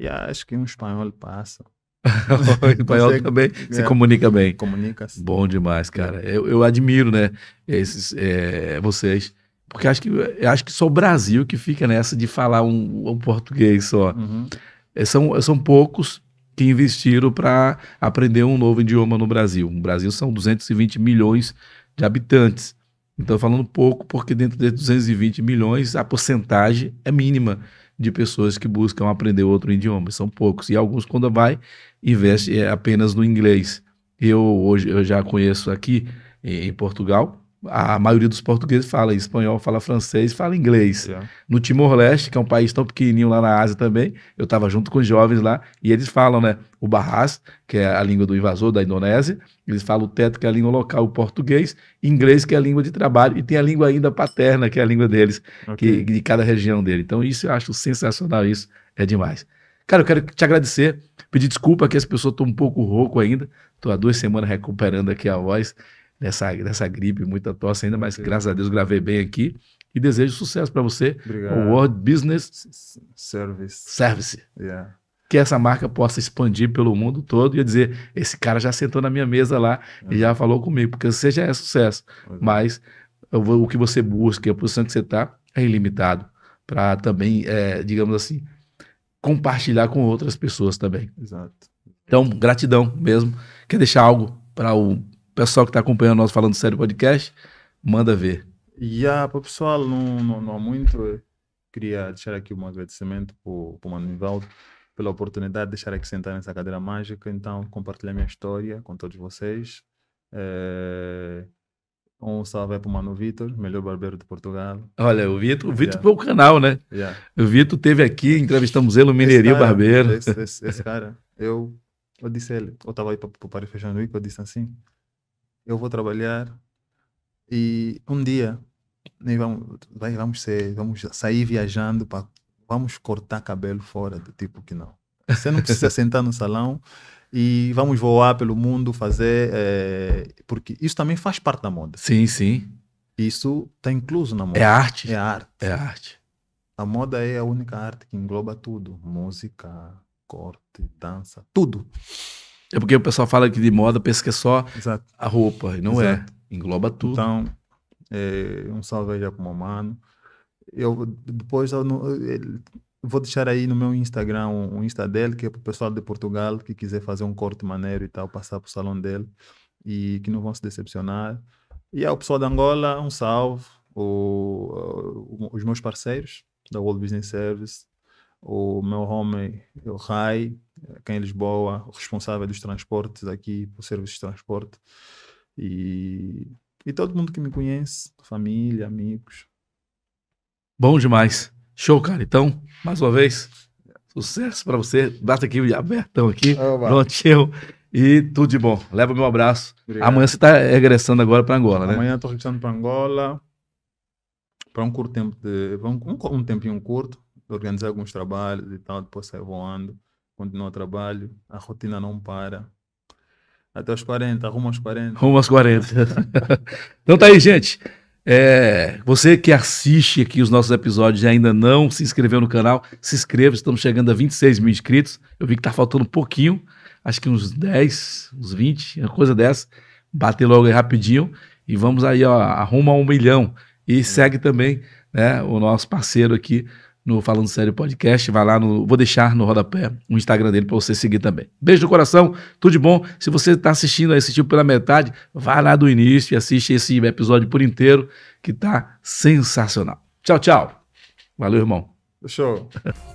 E acho que um espanhol passa. [LAUGHS] o espanhol também é, se comunica bem. Comunica. -se. Bom demais, cara. É. Eu, eu, admiro, né, esses, é, vocês. Porque acho que, acho que só o Brasil que fica nessa de falar um, um português só. Uhum. É, são, são poucos que investiram para aprender um novo idioma no Brasil. No Brasil são 220 milhões de habitantes. Então, falando pouco, porque dentro desses 220 milhões, a porcentagem é mínima de pessoas que buscam aprender outro idioma. São poucos. E alguns, quando vai, investe é, apenas no inglês. Eu hoje eu já conheço aqui em Portugal a maioria dos portugueses fala espanhol, fala francês, fala inglês. É. No Timor-Leste, que é um país tão pequenininho lá na Ásia também, eu estava junto com jovens lá e eles falam, né? O Barras, que é a língua do invasor da Indonésia, eles falam o teto, que é a língua local, o português, inglês, que é a língua de trabalho, e tem a língua ainda paterna, que é a língua deles, okay. que, de cada região dele. Então, isso eu acho sensacional, isso é demais. Cara, eu quero te agradecer, pedir desculpa que as pessoas estão tá um pouco rouco ainda, estou há duas semanas recuperando aqui a voz dessa, dessa gripe, muita tosse ainda, mas graças a Deus gravei bem aqui e desejo sucesso para você. Obrigado. O World Business Service. Service. Yeah. Que essa marca possa expandir pelo mundo todo e dizer: esse cara já sentou na minha mesa lá e já é. falou comigo, porque você já é sucesso. É. Mas o que você busca, a posição que você está, é ilimitado. Para também, é, digamos assim, compartilhar com outras pessoas também. Exato. Então, gratidão mesmo. Quer deixar algo para o pessoal que está acompanhando o nosso Falando Sério podcast, manda ver. E yeah, para o pessoal, não, não, não há muito. Queria deixar aqui um agradecimento para o Mano Nivaldo pela oportunidade de deixar aqui sentar nessa cadeira mágica. Então, compartilhar minha história com todos vocês. É... Um salve para o Mano Vitor, melhor barbeiro de Portugal. Olha, o Vitor, o Vitor yeah. pelo canal, né? Yeah. O Vitor teve aqui, entrevistamos ele, o Mineirinho Barbeiro. Esse, esse, esse cara, eu, eu disse ele, eu estava aí para o Paris Fashion Week, eu disse assim, eu vou trabalhar e um dia nem vamos, vamos, ser, vamos sair viajando, vamos cortar cabelo fora do tipo que não. Você não precisa [LAUGHS] sentar no salão e vamos voar pelo mundo, fazer. É, porque isso também faz parte da moda. Sim, sim. Isso está incluso na moda. É arte. É arte. É arte. A moda é a única arte que engloba tudo: música, corte, dança, tudo. É porque o pessoal fala que de moda pensa que é só Exato. a roupa, e não é. Exato. é. Engloba tudo. Então, é, um salve aí para o Mano. Eu depois eu, não, eu vou deixar aí no meu Instagram o um, um Insta dele, que é para o pessoal de Portugal que quiser fazer um corte maneiro e tal, passar para o salão dele e que não vão se decepcionar. E ao pessoal da Angola, um salve. O, o, os meus parceiros da World Business Service, o meu homem, o Rai, cá em Lisboa, responsável dos transportes aqui, por serviços de transporte. E, e todo mundo que me conhece, família, amigos. Bom demais. Show, cara. Então, mais uma vez, sucesso para você. Bata aqui abertão aqui. pronto Prontinho. E tudo de bom. Leva meu abraço. Obrigado. Amanhã você está regressando agora para Angola, né? Amanhã estou regressando para Angola para um curto tempo de um, um tempinho curto, organizar alguns trabalhos e tal, depois sair voando continua o trabalho, a rotina não para. Até os 40, arruma aos 40. arruma aos 40. [LAUGHS] então tá aí, gente. É, você que assiste aqui os nossos episódios e ainda não se inscreveu no canal, se inscreva. Estamos chegando a 26 mil inscritos. Eu vi que tá faltando um pouquinho, acho que uns 10, uns 20, uma coisa dessa. Bater logo aí rapidinho e vamos aí, ó, arruma um milhão. E é. segue também né, o nosso parceiro aqui no Falando Sério Podcast. Vai lá no. Vou deixar no rodapé o Instagram dele para você seguir também. Beijo no coração, tudo de bom. Se você está assistindo esse assistiu tipo pela metade, vai lá do início e assiste esse episódio por inteiro, que tá sensacional. Tchau, tchau. Valeu, irmão. Show. [LAUGHS]